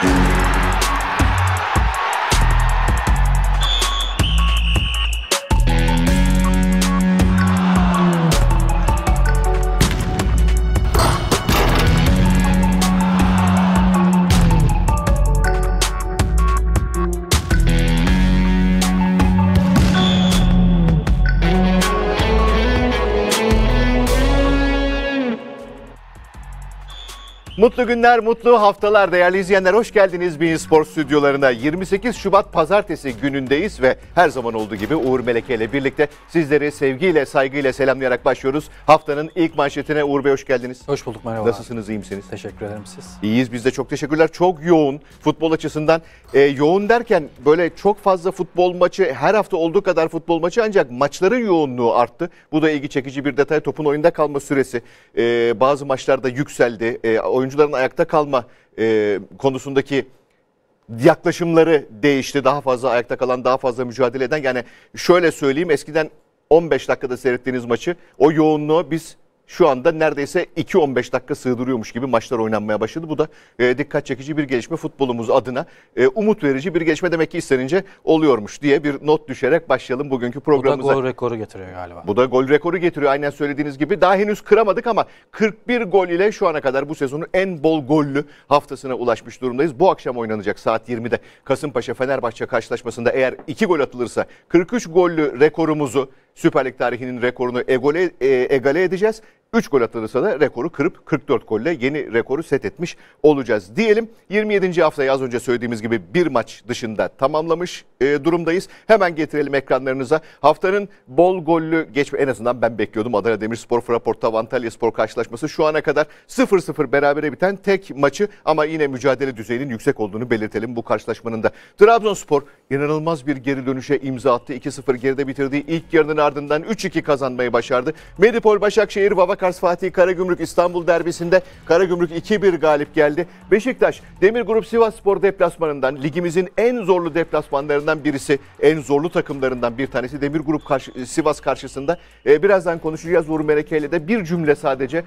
Thank you. Mutlu günler, mutlu haftalar değerli izleyenler. Hoş geldiniz Bein Spor stüdyolarına. 28 Şubat pazartesi günündeyiz ve her zaman olduğu gibi Uğur Meleke ile birlikte sizleri sevgiyle, saygıyla selamlayarak başlıyoruz. Haftanın ilk manşetine Uğur Bey hoş geldiniz. Hoş bulduk merhaba. Nasılsınız, iyi misiniz? Teşekkür ederim siz. İyiyiz biz de çok teşekkürler. Çok yoğun futbol açısından. Ee, yoğun derken böyle çok fazla futbol maçı, her hafta olduğu kadar futbol maçı ancak maçların yoğunluğu arttı. Bu da ilgi çekici bir detay. Topun oyunda kalma süresi. Ee, bazı maçlarda yükseldi. Ee, oyuncu oyuncuların ayakta kalma e, konusundaki yaklaşımları değişti. Daha fazla ayakta kalan, daha fazla mücadele eden. Yani şöyle söyleyeyim eskiden 15 dakikada seyrettiğiniz maçı o yoğunluğu biz şu anda neredeyse 2-15 dakika sığdırıyormuş gibi maçlar oynanmaya başladı. Bu da e, dikkat çekici bir gelişme futbolumuz adına. E, umut verici bir gelişme demek ki istenince oluyormuş diye bir not düşerek başlayalım bugünkü programımıza. Bu da gol rekoru getiriyor galiba. Bu da gol rekoru getiriyor aynen söylediğiniz gibi. Daha henüz kıramadık ama 41 gol ile şu ana kadar bu sezonun en bol gollü haftasına ulaşmış durumdayız. Bu akşam oynanacak saat 20'de Kasımpaşa Fenerbahçe karşılaşmasında eğer 2 gol atılırsa 43 gollü rekorumuzu Süper Lig tarihinin rekorunu egale, e, egale edeceğiz. 3 gol atılırsa da rekoru kırıp 44 golle yeni rekoru set etmiş olacağız. Diyelim 27. haftayı az önce söylediğimiz gibi bir maç dışında tamamlamış e, durumdayız. Hemen getirelim ekranlarınıza. Haftanın bol gollü geçme en azından ben bekliyordum. Adana Demirspor Fraport'ta Antalya Spor karşılaşması şu ana kadar 0-0 berabere biten tek maçı ama yine mücadele düzeyinin yüksek olduğunu belirtelim bu karşılaşmanın da. Trabzonspor inanılmaz bir geri dönüşe imza attı. 2-0 geride bitirdiği ilk yarının ardından 3-2 kazanmayı başardı. Medipol Başakşehir Vavak Kars Fatih Karagümrük İstanbul derbisinde Karagümrük 2-1 galip geldi. Beşiktaş Demir Grup Sivas Spor deplasmanından ligimizin en zorlu deplasmanlarından birisi, en zorlu takımlarından bir tanesi Demir Grup karşı, Sivas karşısında. Ee, birazdan konuşacağız Uğur Meleke ile de bir cümle sadece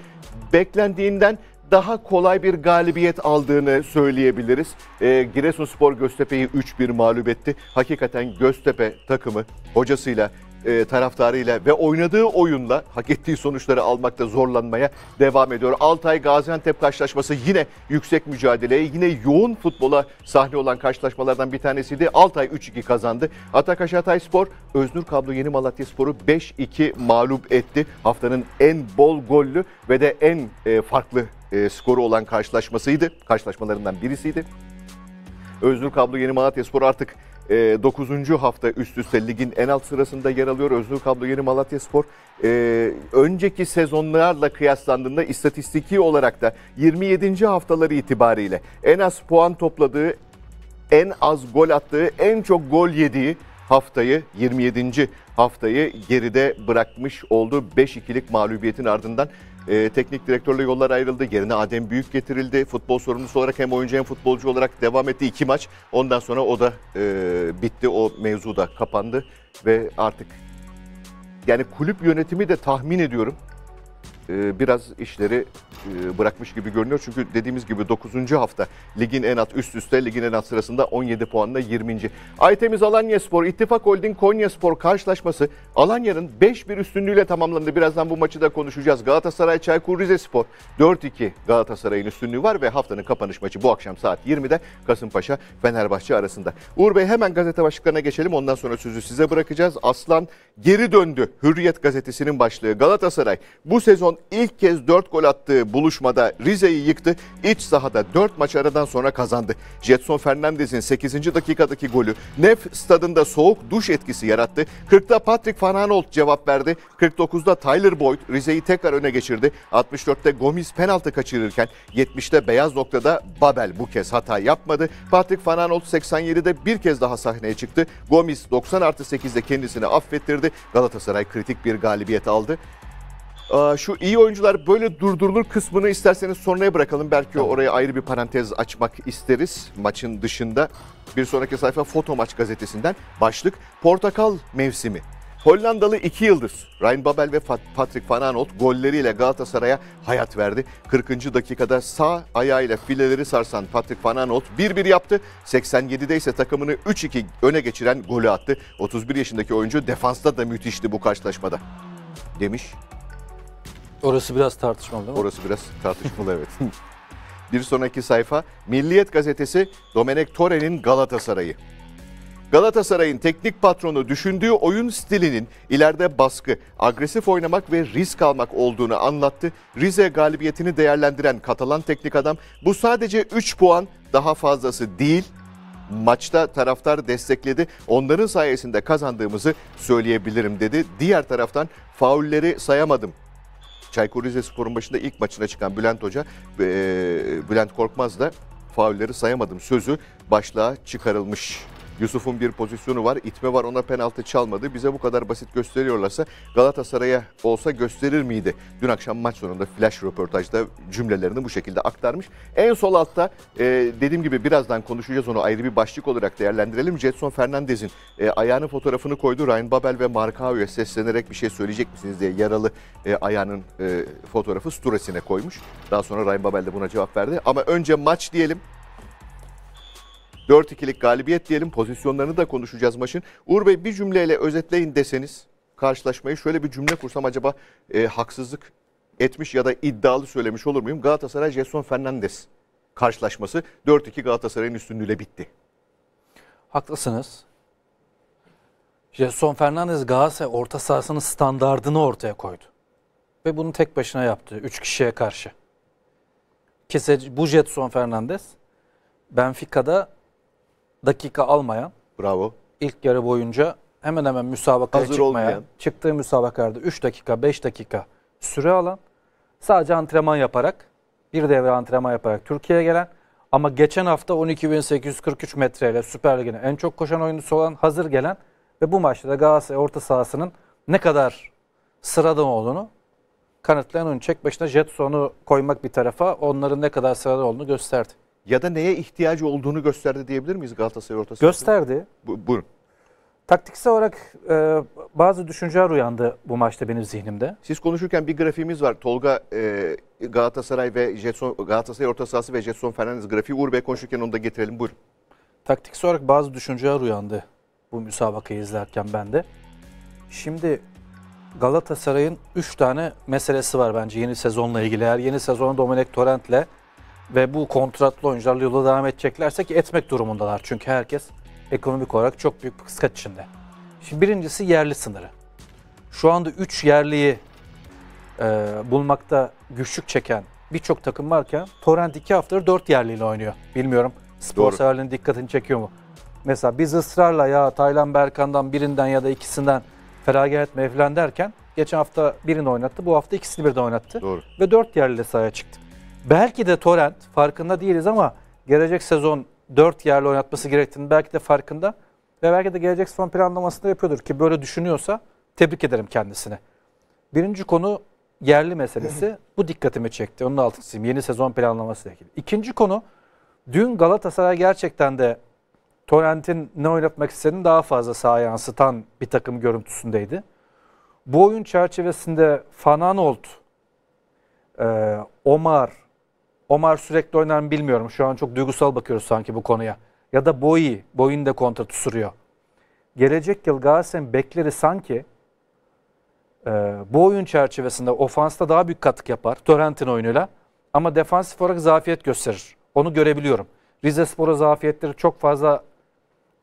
beklendiğinden daha kolay bir galibiyet aldığını söyleyebiliriz. E, Giresunspor Göztepe'yi 3-1 mağlup etti. Hakikaten Göztepe takımı hocasıyla e, taraftarıyla ve oynadığı oyunla hak ettiği sonuçları almakta zorlanmaya devam ediyor. Altay Gaziantep karşılaşması yine yüksek mücadeleye, yine yoğun futbola sahne olan karşılaşmalardan bir tanesiydi. Altay 3-2 kazandı. Atakaş Hatay Spor, Öznur Kablo Yeni Malatya Sporu 5-2 mağlup etti. Haftanın en bol gollü ve de en e, farklı e, skoru olan karşılaşmasıydı. Karşılaşmalarından birisiydi. Öznur Kablo Yeni Malatya Spor artık e, ee, 9. hafta üst üste ligin en alt sırasında yer alıyor. Özgür Kablo yeni Malatya Spor. E, önceki sezonlarla kıyaslandığında istatistiki olarak da 27. haftaları itibariyle en az puan topladığı, en az gol attığı, en çok gol yediği haftayı 27. haftayı geride bırakmış oldu 5-2'lik mağlubiyetin ardından. E, teknik direktörle yollar ayrıldı. Yerine Adem Büyük getirildi. Futbol sorumlusu olarak hem oyuncu hem futbolcu olarak devam etti. iki maç. Ondan sonra o da e, bitti. O mevzu da kapandı. Ve artık yani kulüp yönetimi de tahmin ediyorum e, biraz işleri e, bırakmış gibi görünüyor. Çünkü dediğimiz gibi 9. hafta ligin en alt üst üste ligin en alt sırasında 17 puanla 20. Aytemiz Alanya Spor, İttifak Holding Konya Spor karşılaşması Alanya'nın 5-1 üstünlüğüyle tamamlandı. Birazdan bu maçı da konuşacağız. Galatasaray Çaykur Rizespor 4-2 Galatasaray'ın üstünlüğü var ve haftanın kapanış maçı bu akşam saat 20'de Kasımpaşa Fenerbahçe arasında. Uğur Bey hemen gazete başlıklarına geçelim. Ondan sonra sözü size bırakacağız. Aslan geri döndü. Hürriyet gazetesinin başlığı Galatasaray bu sezon Trabzon'un ilk kez 4 gol attığı buluşmada Rize'yi yıktı. İç sahada 4 maç aradan sonra kazandı. Jetson Fernandez'in 8. dakikadaki golü Nef stadında soğuk duş etkisi yarattı. 40'ta Patrick Van cevap verdi. 49'da Tyler Boyd Rize'yi tekrar öne geçirdi. 64'te Gomis penaltı kaçırırken 70'te beyaz noktada Babel bu kez hata yapmadı. Patrick Van Aanholt 87'de bir kez daha sahneye çıktı. Gomis 90 artı 8'de kendisini affettirdi. Galatasaray kritik bir galibiyet aldı. Şu iyi oyuncular böyle durdurulur kısmını isterseniz sonraya bırakalım. Belki tamam. oraya ayrı bir parantez açmak isteriz maçın dışında. Bir sonraki sayfa Foto Maç gazetesinden başlık Portakal Mevsimi. Hollandalı iki yıldır Ryan Babel ve Patrick Van Aanholt golleriyle Galatasaray'a hayat verdi. 40. dakikada sağ ayağıyla fileleri sarsan Patrick Van Aanholt 1-1 yaptı. 87'de ise takımını 3-2 öne geçiren golü attı. 31 yaşındaki oyuncu defansta da müthişti bu karşılaşmada demiş Orası biraz tartışmalı değil mi? Orası biraz tartışmalı evet. Bir sonraki sayfa Milliyet gazetesi Domenek Toren'in Galatasaray'ı. Galatasaray'ın teknik patronu düşündüğü oyun stilinin ileride baskı, agresif oynamak ve risk almak olduğunu anlattı. Rize galibiyetini değerlendiren Katalan teknik adam bu sadece 3 puan daha fazlası değil. Maçta taraftar destekledi. Onların sayesinde kazandığımızı söyleyebilirim dedi. Diğer taraftan faulleri sayamadım Çaykur Rizespor'un başında ilk maçına çıkan Bülent Hoca, e, Bülent Korkmaz da faulleri sayamadım sözü başlığa çıkarılmış. Yusuf'un bir pozisyonu var. itme var ona penaltı çalmadı. Bize bu kadar basit gösteriyorlarsa Galatasaray'a olsa gösterir miydi? Dün akşam maç sonunda flash röportajda cümlelerini bu şekilde aktarmış. En sol altta e, dediğim gibi birazdan konuşacağız onu ayrı bir başlık olarak değerlendirelim. Jetson Fernandez'in e, ayağının fotoğrafını koydu. Ryan Babel ve Markao'ya seslenerek bir şey söyleyecek misiniz diye yaralı e, ayağının e, fotoğrafı Sturas'ine koymuş. Daha sonra Ryan Babel de buna cevap verdi. Ama önce maç diyelim. 4-2'lik galibiyet diyelim. Pozisyonlarını da konuşacağız maçın. Uğur Bey bir cümleyle özetleyin deseniz karşılaşmayı şöyle bir cümle kursam acaba e, haksızlık etmiş ya da iddialı söylemiş olur muyum? Galatasaray Jason Fernandez karşılaşması 4-2 Galatasaray'ın üstünlüğüyle bitti. Haklısınız. Jason Fernandez Galatasaray orta sahasının standardını ortaya koydu. Ve bunu tek başına yaptı. 3 kişiye karşı. Kese, bu Jetson Fernandez Benfica'da dakika almayan. Bravo. İlk yarı boyunca hemen hemen müsabakaya Hazır çıkmayan. Olmayan. Çıktığı müsabakalarda 3 dakika 5 dakika süre alan. Sadece antrenman yaparak bir devre antrenman yaparak Türkiye'ye gelen ama geçen hafta 12.843 metreyle Süper Lig'in en çok koşan oyuncusu olan hazır gelen ve bu maçta da Galatasaray orta sahasının ne kadar sıradan olduğunu kanıtlayan oyuncu çek başına Jetson'u koymak bir tarafa onların ne kadar sıradan olduğunu gösterdi ya da neye ihtiyacı olduğunu gösterdi diyebilir miyiz Galatasaray orta Gösterdi. Bu, buyurun. Taktiksel olarak e, bazı düşünceler uyandı bu maçta benim zihnimde. Siz konuşurken bir grafiğimiz var. Tolga e, Galatasaray ve Jetson Galatasaray orta sahası ve Jetson Fernandez grafiği. Uğur Bey konuşurken onu da getirelim. Buyurun. Taktiksel olarak bazı düşünceler uyandı bu müsabakayı izlerken ben de. Şimdi Galatasaray'ın 3 tane meselesi var bence yeni sezonla ilgili. Eğer yeni sezonu Dominik Torrent'le ve bu kontratlı oyuncularla yola devam edeceklerse ki etmek durumundalar. Çünkü herkes ekonomik olarak çok büyük bir kıskaç içinde. Şimdi birincisi yerli sınırı. Şu anda 3 yerliyi e, bulmakta güçlük çeken birçok takım varken Torrent 2 haftadır 4 yerliyle oynuyor. Bilmiyorum spor severlerin dikkatini çekiyor mu? Mesela biz ısrarla ya Taylan Berkan'dan birinden ya da ikisinden feragat etme falan derken geçen hafta birini oynattı. Bu hafta ikisini birden oynattı. Doğru. Ve 4 yerliyle sahaya çıktı. Belki de Torrent farkında değiliz ama gelecek sezon 4 yerli oynatması gerektiğini belki de farkında ve belki de gelecek sezon planlamasını yapıyordur ki böyle düşünüyorsa tebrik ederim kendisini. Birinci konu yerli meselesi. Bu dikkatimi çekti. Onun altını çizeyim. Yeni sezon planlaması ile ilgili. İkinci konu dün Galatasaray gerçekten de Torrent'in ne oynatmak istediğini daha fazla sahaya yansıtan bir takım görüntüsündeydi. Bu oyun çerçevesinde Fananolt, Omar, Omar sürekli oynar mı bilmiyorum. Şu an çok duygusal bakıyoruz sanki bu konuya. Ya da Boyi. Boy'un de kontratı sürüyor. Gelecek yıl Galatasaray'ın bekleri sanki e, bu oyun çerçevesinde ofansta daha büyük katkı yapar. Torrent'in oyunuyla. Ama defansif olarak zafiyet gösterir. Onu görebiliyorum. Rize Spor'a zafiyetleri çok fazla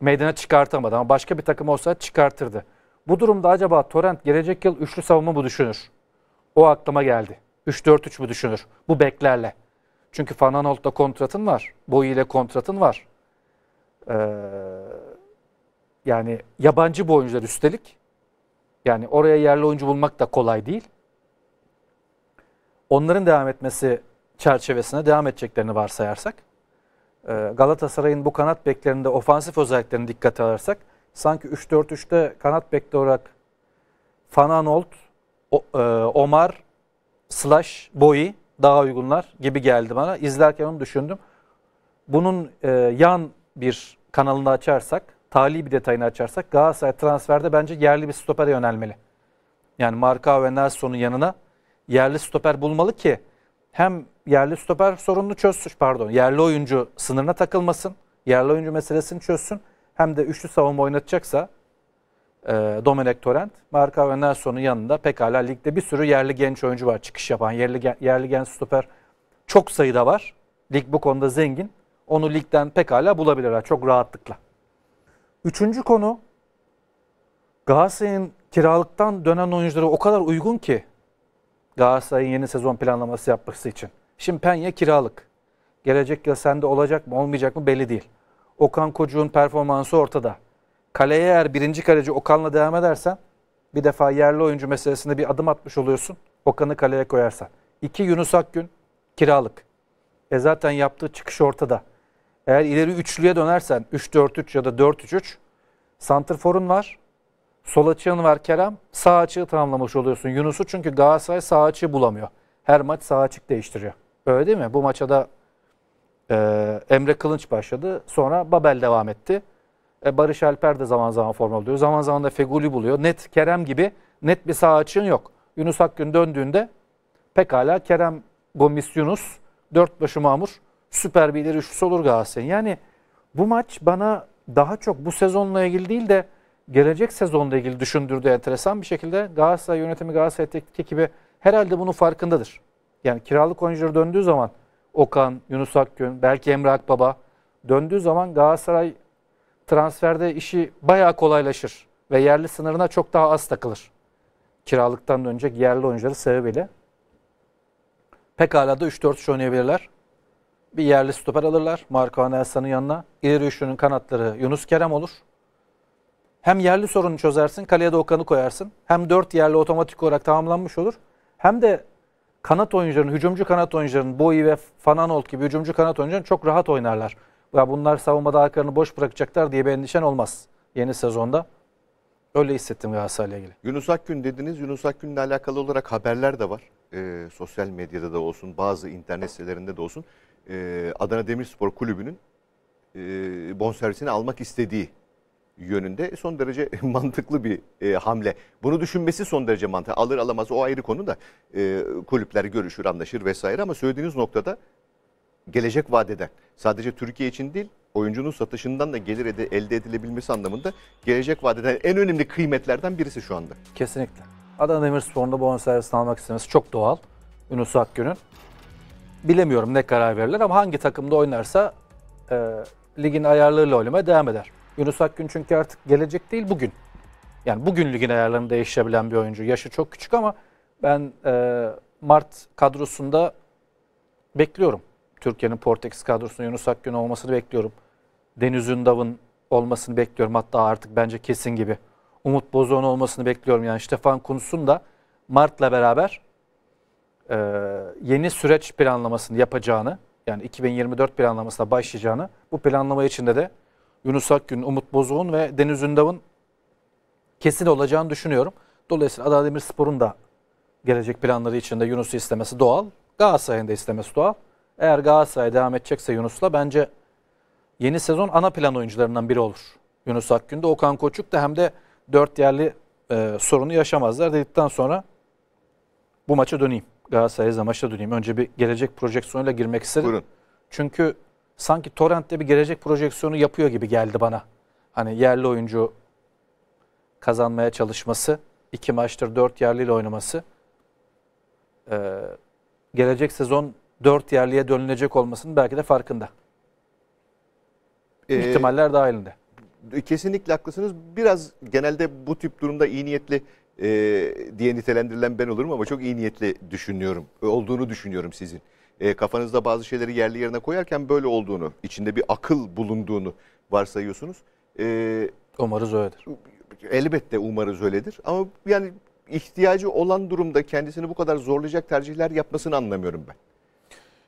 meydana çıkartamadı. Ama başka bir takım olsa çıkartırdı. Bu durumda acaba Torrent gelecek yıl üçlü savunma mı düşünür? O aklıma geldi. 3-4-3 mü düşünür? Bu beklerle. Çünkü Fanaanolt'la kontratın var. Boyu ile kontratın var. Ee, yani yabancı bu oyuncular üstelik. Yani oraya yerli oyuncu bulmak da kolay değil. Onların devam etmesi çerçevesine devam edeceklerini varsayarsak, e, Galatasaray'ın bu kanat beklerinde ofansif özelliklerini dikkate alırsak, sanki 3-4-3'te kanat bekli olarak Fananolt, e, Omar, Slash, Boyi, daha uygunlar gibi geldi bana. İzlerken onu düşündüm. Bunun e, yan bir kanalını açarsak, tali bir detayını açarsak Galatasaray transferde bence yerli bir stopere yönelmeli. Yani Marka ve Nelson'un yanına yerli stoper bulmalı ki hem yerli stoper sorununu çözsün, pardon yerli oyuncu sınırına takılmasın, yerli oyuncu meselesini çözsün hem de üçlü savunma oynatacaksa e, Domenek Torrent, Marka ve Nelson'un yanında pekala ligde bir sürü yerli genç oyuncu var çıkış yapan. Yerli, yerli genç stoper çok sayıda var. Lig bu konuda zengin. Onu ligden pekala bulabilirler çok rahatlıkla. Üçüncü konu Galatasaray'ın kiralıktan dönen oyuncuları o kadar uygun ki Galatasaray'ın yeni sezon planlaması yapması için. Şimdi Penye kiralık. Gelecek yıl sende olacak mı olmayacak mı belli değil. Okan Kocuğ'un performansı ortada. Kaleye eğer birinci kaleci Okan'la devam edersen bir defa yerli oyuncu meselesinde bir adım atmış oluyorsun. Okan'ı kaleye koyarsan. İki Yunus Akgün kiralık. E zaten yaptığı çıkış ortada. Eğer ileri üçlüye dönersen 3-4-3 ya da 4-3-3 Santrfor'un var. Sol açığın var Kerem. Sağ açığı tamamlamış oluyorsun Yunus'u. Çünkü Galatasaray sağ açığı bulamıyor. Her maç sağ açık değiştiriyor. Öyle değil mi? Bu maça da e, Emre Kılınç başladı. Sonra Babel devam etti. E, Barış Alper de zaman zaman forma buluyor. Zaman zaman da Feguli buluyor. Net Kerem gibi net bir sağ açığın yok. Yunus Akgün döndüğünde pekala Kerem Gomis Yunus, dört başı mamur, süper bir ileri üçlüsü olur Galatasaray'ın. Yani bu maç bana daha çok bu sezonla ilgili değil de gelecek sezonla ilgili düşündürdüğü enteresan bir şekilde Galatasaray yönetimi, Galatasaray teknik ekibi herhalde bunun farkındadır. Yani kiralık oyuncuları döndüğü zaman Okan, Yunus Akgün, belki Emre Akbaba döndüğü zaman Galatasaray transferde işi bayağı kolaylaşır ve yerli sınırına çok daha az takılır. Kiralıktan dönecek yerli oyuncuları sebebiyle. Pekala da 3-4 3 oynayabilirler. Bir yerli stoper alırlar Marko Anelsa'nın yanına. İleri üçlünün kanatları Yunus Kerem olur. Hem yerli sorunu çözersin, kaleye de Okan'ı koyarsın. Hem 4 yerli otomatik olarak tamamlanmış olur. Hem de kanat oyuncuların, hücumcu kanat oyuncuların, Boyi ve Fananolt gibi hücumcu kanat oyuncuların çok rahat oynarlar ya bunlar savunmada haklarını boş bırakacaklar diye bir endişen olmaz yeni sezonda. Öyle hissettim Galatasaray'la ilgili. Yunus Akgün dediniz. Yunus Akgün'le alakalı olarak haberler de var. E, sosyal medyada da olsun, bazı internet sitelerinde de olsun. E, Adana Demirspor Kulübü'nün e, bonservisini almak istediği yönünde son derece mantıklı bir e, hamle. Bunu düşünmesi son derece mantıklı. Alır alamaz o ayrı konu da e, kulüpler görüşür, anlaşır vesaire ama söylediğiniz noktada gelecek vadeden sadece Türkiye için değil oyuncunun satışından da gelir ede, elde edilebilmesi anlamında gelecek vadeden en önemli kıymetlerden birisi şu anda. Kesinlikle. Adana Demirspor'un da servisini almak istemesi çok doğal. Yunus Akgün'ün. Bilemiyorum ne karar verirler ama hangi takımda oynarsa e, ligin ayarlarıyla oynamaya devam eder. Yunus Akgün çünkü artık gelecek değil bugün. Yani bugün ligin ayarlarını değiştirebilen bir oyuncu. Yaşı çok küçük ama ben e, Mart kadrosunda bekliyorum. Türkiye'nin Portekiz kadrosunun Yunus Akgün olmasını bekliyorum. Deniz Ündav'ın olmasını bekliyorum. Hatta artık bence kesin gibi. Umut Bozoğ'un olmasını bekliyorum. Yani Stefan Kuntz'un da Mart'la beraber e, yeni süreç planlamasını yapacağını, yani 2024 planlamasına başlayacağını, bu planlama içinde de Yunus Akgün, Umut Bozoğ'un ve Deniz Ündav'ın kesin olacağını düşünüyorum. Dolayısıyla Adana Demirspor'un da gelecek planları içinde Yunus'u istemesi doğal. Galatasaray'ın da istemesi doğal. Eğer Galatasaray devam edecekse Yunus'la bence yeni sezon ana plan oyuncularından biri olur. Yunus Akgün'de Okan Koçuk da hem de dört yerli e, sorunu yaşamazlar dedikten sonra bu maça döneyim. Galatasaray'a maça döneyim. Önce bir gelecek projeksiyonuyla girmek istedim. Buyurun. Çünkü sanki Torrent'te bir gelecek projeksiyonu yapıyor gibi geldi bana. Hani yerli oyuncu kazanmaya çalışması, iki maçtır dört yerliyle oynaması. Ee, gelecek sezon dört yerliye dönülecek olmasının belki de farkında. Ee, İhtimaller dahilinde. Kesinlikle haklısınız. Biraz genelde bu tip durumda iyi niyetli e, diye nitelendirilen ben olurum ama çok iyi niyetli düşünüyorum. E, olduğunu düşünüyorum sizin. E, kafanızda bazı şeyleri yerli yerine koyarken böyle olduğunu, içinde bir akıl bulunduğunu varsayıyorsunuz. E, umarız öyledir. Elbette umarız öyledir. Ama yani ihtiyacı olan durumda kendisini bu kadar zorlayacak tercihler yapmasını anlamıyorum ben.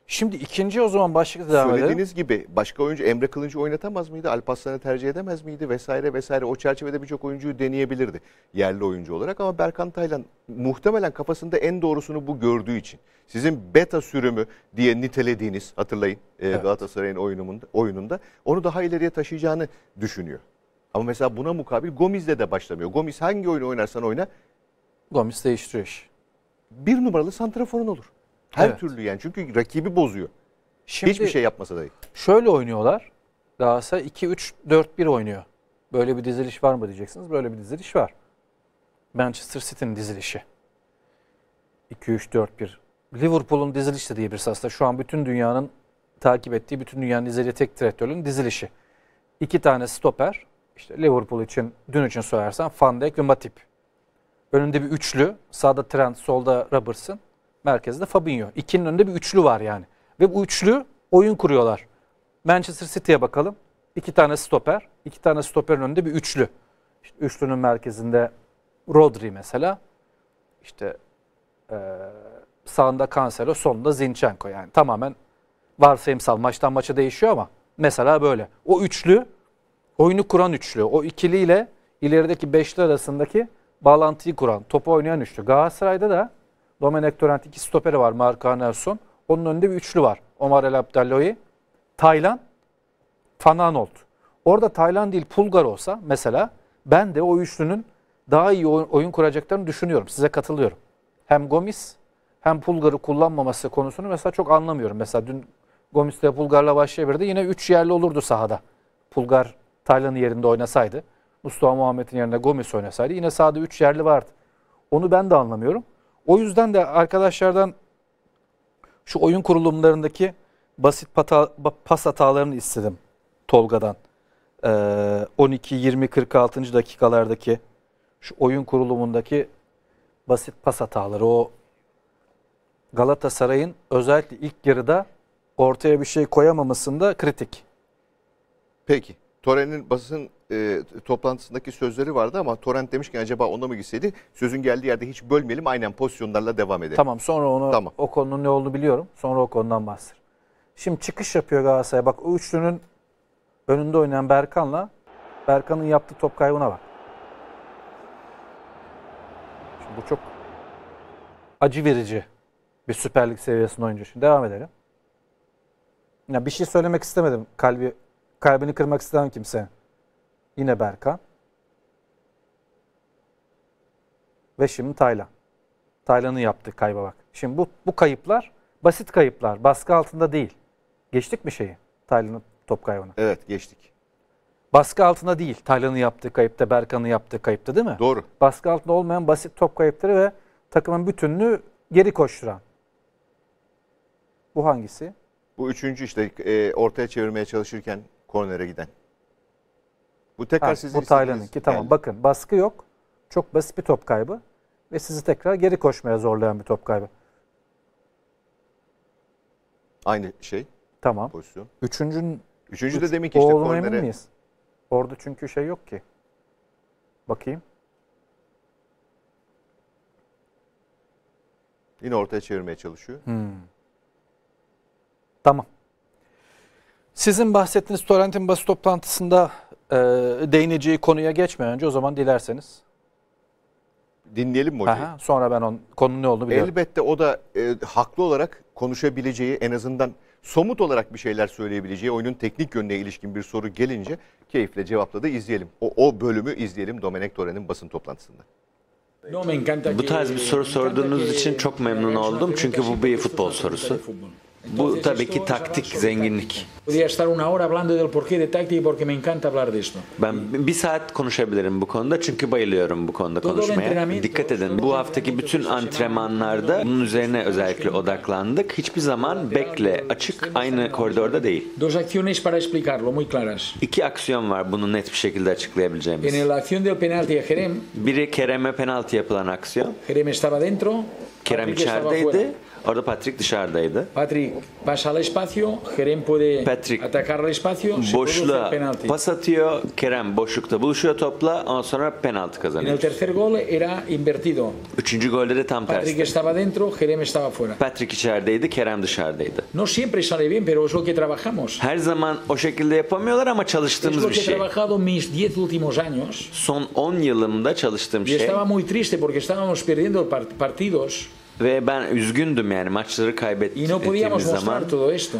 Şimdi ikinci o zaman başlık devam edelim. Söylediğiniz gibi başka oyuncu Emre Kılınç'ı oynatamaz mıydı? Alparslan'ı tercih edemez miydi? Vesaire vesaire. O çerçevede birçok oyuncuyu deneyebilirdi yerli oyuncu olarak. Ama Berkan Taylan muhtemelen kafasında en doğrusunu bu gördüğü için. Sizin beta sürümü diye nitelediğiniz hatırlayın e, evet. Galatasaray'ın oyununda, oyununda onu daha ileriye taşıyacağını düşünüyor. Ama mesela buna mukabil Gomiz'de de başlamıyor. Gomiz hangi oyunu oynarsan oyna. Gomiz değiştiriyor iş. Bir numaralı santraforun olur. Her evet. türlü yani çünkü rakibi bozuyor. Şimdi, Hiçbir şey yapmasa dahi. Şöyle oynuyorlar. Galatasaray 2-3-4-1 oynuyor. Böyle bir diziliş var mı diyeceksiniz. Böyle bir diziliş var. Manchester City'nin dizilişi. 2-3-4-1. Liverpool'un dizilişi de bir aslında. Şu an bütün dünyanın takip ettiği, bütün dünyanın izlediği tek direktörlüğün dizilişi. İki tane stoper. İşte Liverpool için, dün için söylersen Van Dijk ve Matip. Önünde bir üçlü. Sağda Trent, solda Robertson merkezde Fabinho. İkinin önünde bir üçlü var yani. Ve bu üçlü oyun kuruyorlar. Manchester City'ye bakalım. İki tane stoper. iki tane stoperin önünde bir üçlü. İşte üçlünün merkezinde Rodri mesela. İşte e, sağında Cancelo, sonunda Zinchenko. Yani tamamen varsayımsal maçtan maça değişiyor ama mesela böyle. O üçlü oyunu kuran üçlü. O ikiliyle ilerideki beşli arasındaki bağlantıyı kuran, topu oynayan üçlü. Galatasaray'da da Domenek Torrent iki stoperi var Marco Nelson. Onun önünde bir üçlü var. Omar El Abdelloyi, Taylan, Fananolt. Orada Taylan değil Pulgar olsa mesela ben de o üçlünün daha iyi oyun, kuracaklarını düşünüyorum. Size katılıyorum. Hem Gomis hem Pulgar'ı kullanmaması konusunu mesela çok anlamıyorum. Mesela dün Gomis'le Pulgar'la başlayabilirdi. Yine üç yerli olurdu sahada. Pulgar Taylan'ın yerinde oynasaydı. Mustafa Muhammed'in yerine Gomis oynasaydı. Yine sahada üç yerli vardı. Onu ben de anlamıyorum. O yüzden de arkadaşlardan şu oyun kurulumlarındaki basit pata, pas hatalarını istedim Tolga'dan. Ee, 12, 20, 46. dakikalardaki şu oyun kurulumundaki basit pas hataları o Galatasaray'ın özellikle ilk yarıda ortaya bir şey koyamamasında kritik. Peki. Tören'in basın e, toplantısındaki sözleri vardı ama Torrent demişken acaba ona mı gitseydi? Sözün geldiği yerde hiç bölmeyelim aynen pozisyonlarla devam edelim. Tamam sonra onu tamam. o konunun ne olduğunu biliyorum. Sonra o konudan bahseder. Şimdi çıkış yapıyor Galatasaray. Bak o üçlünün önünde oynayan Berkan'la Berkan'ın yaptığı top kaybına bak. Şimdi bu çok acı verici bir süperlik seviyesinde oyuncu. Şimdi devam edelim. Ya bir şey söylemek istemedim kalbi Kalbini kırmak isteyen kimse. Yine Berkan Ve şimdi Taylan. Taylan'ın yaptığı kayba bak. Şimdi bu, bu kayıplar basit kayıplar. Baskı altında değil. Geçtik mi şeyi? Taylan'ın top kaybını. Evet geçtik. Baskı altında değil. Taylan'ın yaptığı kayıpta, Berkan'ın yaptığı kayıpta değil mi? Doğru. Baskı altında olmayan basit top kayıpları ve takımın bütününü geri koşturan. Bu hangisi? Bu üçüncü işte e, ortaya çevirmeye çalışırken kornere giden. Bu tekrar ha, sizin Bu Taylan'ın ki tamam. Yani. Bakın baskı yok. Çok basit bir top kaybı. Ve sizi tekrar geri koşmaya zorlayan bir top kaybı. Aynı şey. Tamam. Pozisyon. Üçüncün, Üçüncü de demek ki işte kornere. emin miyiz? Orada çünkü şey yok ki. Bakayım. Yine ortaya çevirmeye çalışıyor. Hmm. Tamam. Sizin bahsettiğiniz Torrent'in basın toplantısında e, değineceği konuya geçmeden önce o zaman dilerseniz. Dinleyelim mi hocayı? sonra ben on, konunun ne olduğunu biliyorum. Elbette o da e, haklı olarak konuşabileceği en azından somut olarak bir şeyler söyleyebileceği oyunun teknik yönüne ilişkin bir soru gelince keyifle cevapladı izleyelim. O, o bölümü izleyelim Domenek Torrent'in basın toplantısında. Bu tarz bir soru sorduğunuz için çok memnun oldum çünkü bu bir futbol sorusu. Bu tabii ki taktik, zenginlik. Ben bir saat konuşabilirim bu konuda çünkü bayılıyorum bu konuda konuşmaya. Dikkat edin bu haftaki bütün antrenmanlarda bunun üzerine özellikle odaklandık. Hiçbir zaman bekle açık aynı koridorda değil. İki aksiyon var bunu net bir şekilde açıklayabileceğimiz. Biri Kerem'e penaltı yapılan aksiyon. Kerem içerideydi. Orada Patrick dışarıdaydı. Patrick pasa al espacio, Kerem puede Patrick atacar al espacio, boşluğa pas atıyor, Kerem boşlukta buluşuyor topla, ondan sonra penaltı kazanıyor. En el tercer gol era invertido. Üçüncü golde de tam tersi. Patrick estaba dentro, Kerem estaba fuera. Patrick içerideydi, Kerem dışarıdaydı. No siempre sale bien, pero es lo que trabajamos. Her zaman o şekilde yapamıyorlar ama çalıştığımız es bir şey. trabajado mis 10 últimos años. Son 10 yılımda çalıştığım y şey. Y estaba muy triste porque estábamos perdiendo partidos. Ve ben üzgündüm yani maçları kaybettiğimiz no zaman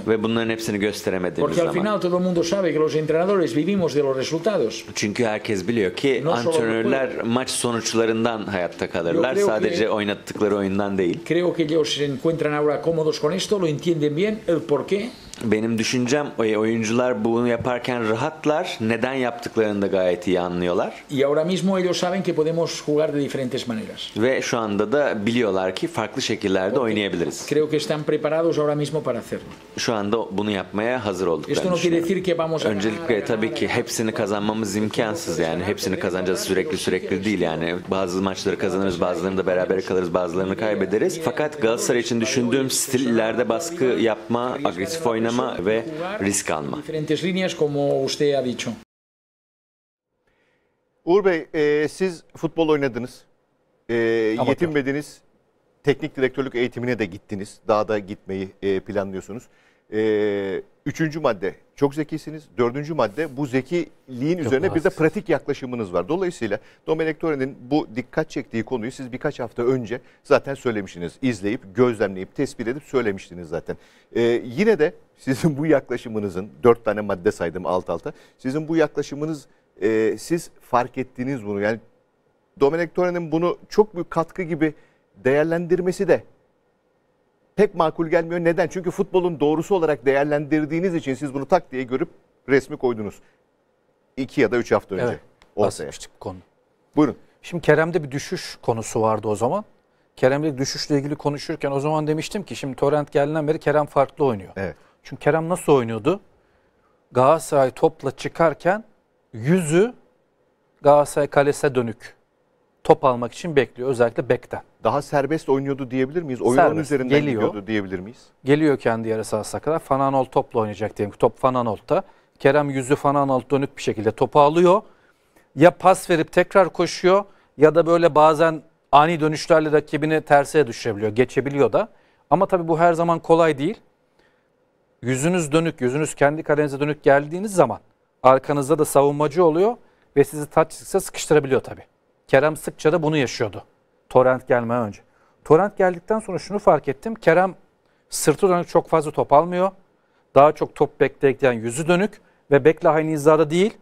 ve bunların hepsini gösteremediğimiz Porque zaman. Al final todo mundo sabe que los entrenadores vivimos de los resultados. Çünkü herkes biliyor ki no antrenörler maç sonuçlarından hayatta kalırlar. Sadece que, oynattıkları oyundan değil. Creo que ellos se encuentran ahora cómodos con esto, lo entienden bien, el porqué benim düşüncem oyuncular bunu yaparken rahatlar. Neden yaptıklarını da gayet iyi anlıyorlar. Y ahora mismo ellos saben que podemos jugar de diferentes maneras. Ve şu anda da biliyorlar ki farklı şekillerde Porque oynayabiliriz. Creo que están preparados ahora mismo para hacerlo. Şu anda bunu yapmaya hazır olduklarını Esto no quiere decir que vamos a Öncelikle tabii ki hepsini kazanmamız imkansız yani. Hepsini kazanacağız sürekli sürekli değil yani. Bazı maçları kazanırız, bazılarını da beraber kalırız, bazılarını kaybederiz. Fakat Galatasaray için düşündüğüm stillerde baskı yapma, agresif oynama oynama ve risk alma. Uğur Bey e, siz futbol oynadınız. E, yetinmediniz. Teknik direktörlük eğitimine de gittiniz. Daha da gitmeyi e, planlıyorsunuz. E, Üçüncü madde çok zekisiniz. Dördüncü madde bu zekiliğin çok üzerine bir de pratik yaklaşımınız var. Dolayısıyla Domenek Torre'nin bu dikkat çektiği konuyu siz birkaç hafta önce zaten söylemiştiniz. İzleyip, gözlemleyip, tespit edip söylemiştiniz zaten. Ee, yine de sizin bu yaklaşımınızın, dört tane madde saydım alt alta. Sizin bu yaklaşımınız, e, siz fark ettiğiniz bunu. Yani Domenek Torre'nin bunu çok büyük katkı gibi değerlendirmesi de pek makul gelmiyor. Neden? Çünkü futbolun doğrusu olarak değerlendirdiğiniz için siz bunu tak diye görüp resmi koydunuz. İki ya da üç hafta önce. Evet. Bahsetmiştik bu konu. Buyurun. Şimdi Kerem'de bir düşüş konusu vardı o zaman. Kerem'de düşüşle ilgili konuşurken o zaman demiştim ki şimdi Torrent geldiğinden beri Kerem farklı oynuyor. Evet. Çünkü Kerem nasıl oynuyordu? Galatasaray topla çıkarken yüzü Galatasaray kalesine dönük top almak için bekliyor özellikle bekten. Daha serbest oynuyordu diyebilir miyiz? Oyunun serbest, üzerinden geliyor, gidiyordu diyebilir miyiz? Geliyor kendi yarı sahasına kadar. Fananol topla oynayacak diyelim ki top Fananol'ta. Kerem yüzü Fananol dönük bir şekilde topu alıyor. Ya pas verip tekrar koşuyor ya da böyle bazen ani dönüşlerle rakibini terse düşürebiliyor, geçebiliyor da. Ama tabii bu her zaman kolay değil. Yüzünüz dönük, yüzünüz kendi kalenize dönük geldiğiniz zaman arkanızda da savunmacı oluyor ve sizi taç sıkıştırabiliyor tabii. Kerem sıkça da bunu yaşıyordu. Torrent gelmeden önce. Torrent geldikten sonra şunu fark ettim. Kerem sırtı dönük çok fazla top almıyor. Daha çok top bekleyen yüzü dönük ve bekle aynı hizada değil.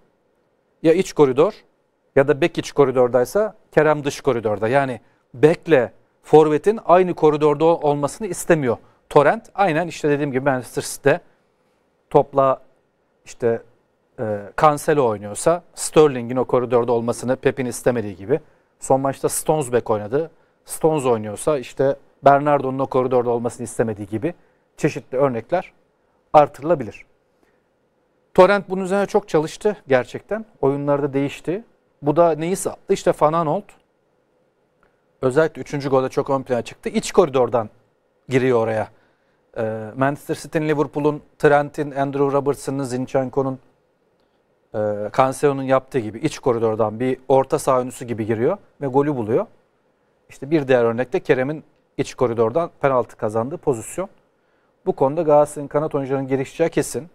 Ya iç koridor ya da bek iç koridordaysa Kerem dış koridorda. Yani bekle forvetin aynı koridorda olmasını istemiyor. Torrent aynen işte dediğim gibi Manchester City'de topla işte e, Cancelo oynuyorsa Sterling'in o koridorda olmasını Pep'in istemediği gibi. Son maçta Stones back oynadı. Stones oynuyorsa işte Bernardo'nun o koridorda olmasını istemediği gibi çeşitli örnekler artırılabilir. Torrent bunun üzerine çok çalıştı gerçekten. Oyunlarda değişti. Bu da neyi sağladı? İşte Fananold özellikle 3. golde çok ön plana çıktı. İç koridordan giriyor oraya. E, Manchester City'nin, Liverpool'un, Trent'in, Andrew Robertson'ın, Zinchenko'nun e, ee, Cancelo'nun yaptığı gibi iç koridordan bir orta saha önüsü gibi giriyor ve golü buluyor. İşte bir diğer örnekte Kerem'in iç koridordan penaltı kazandığı pozisyon. Bu konuda Galatasaray'ın kanat oyuncularının gelişeceği kesin.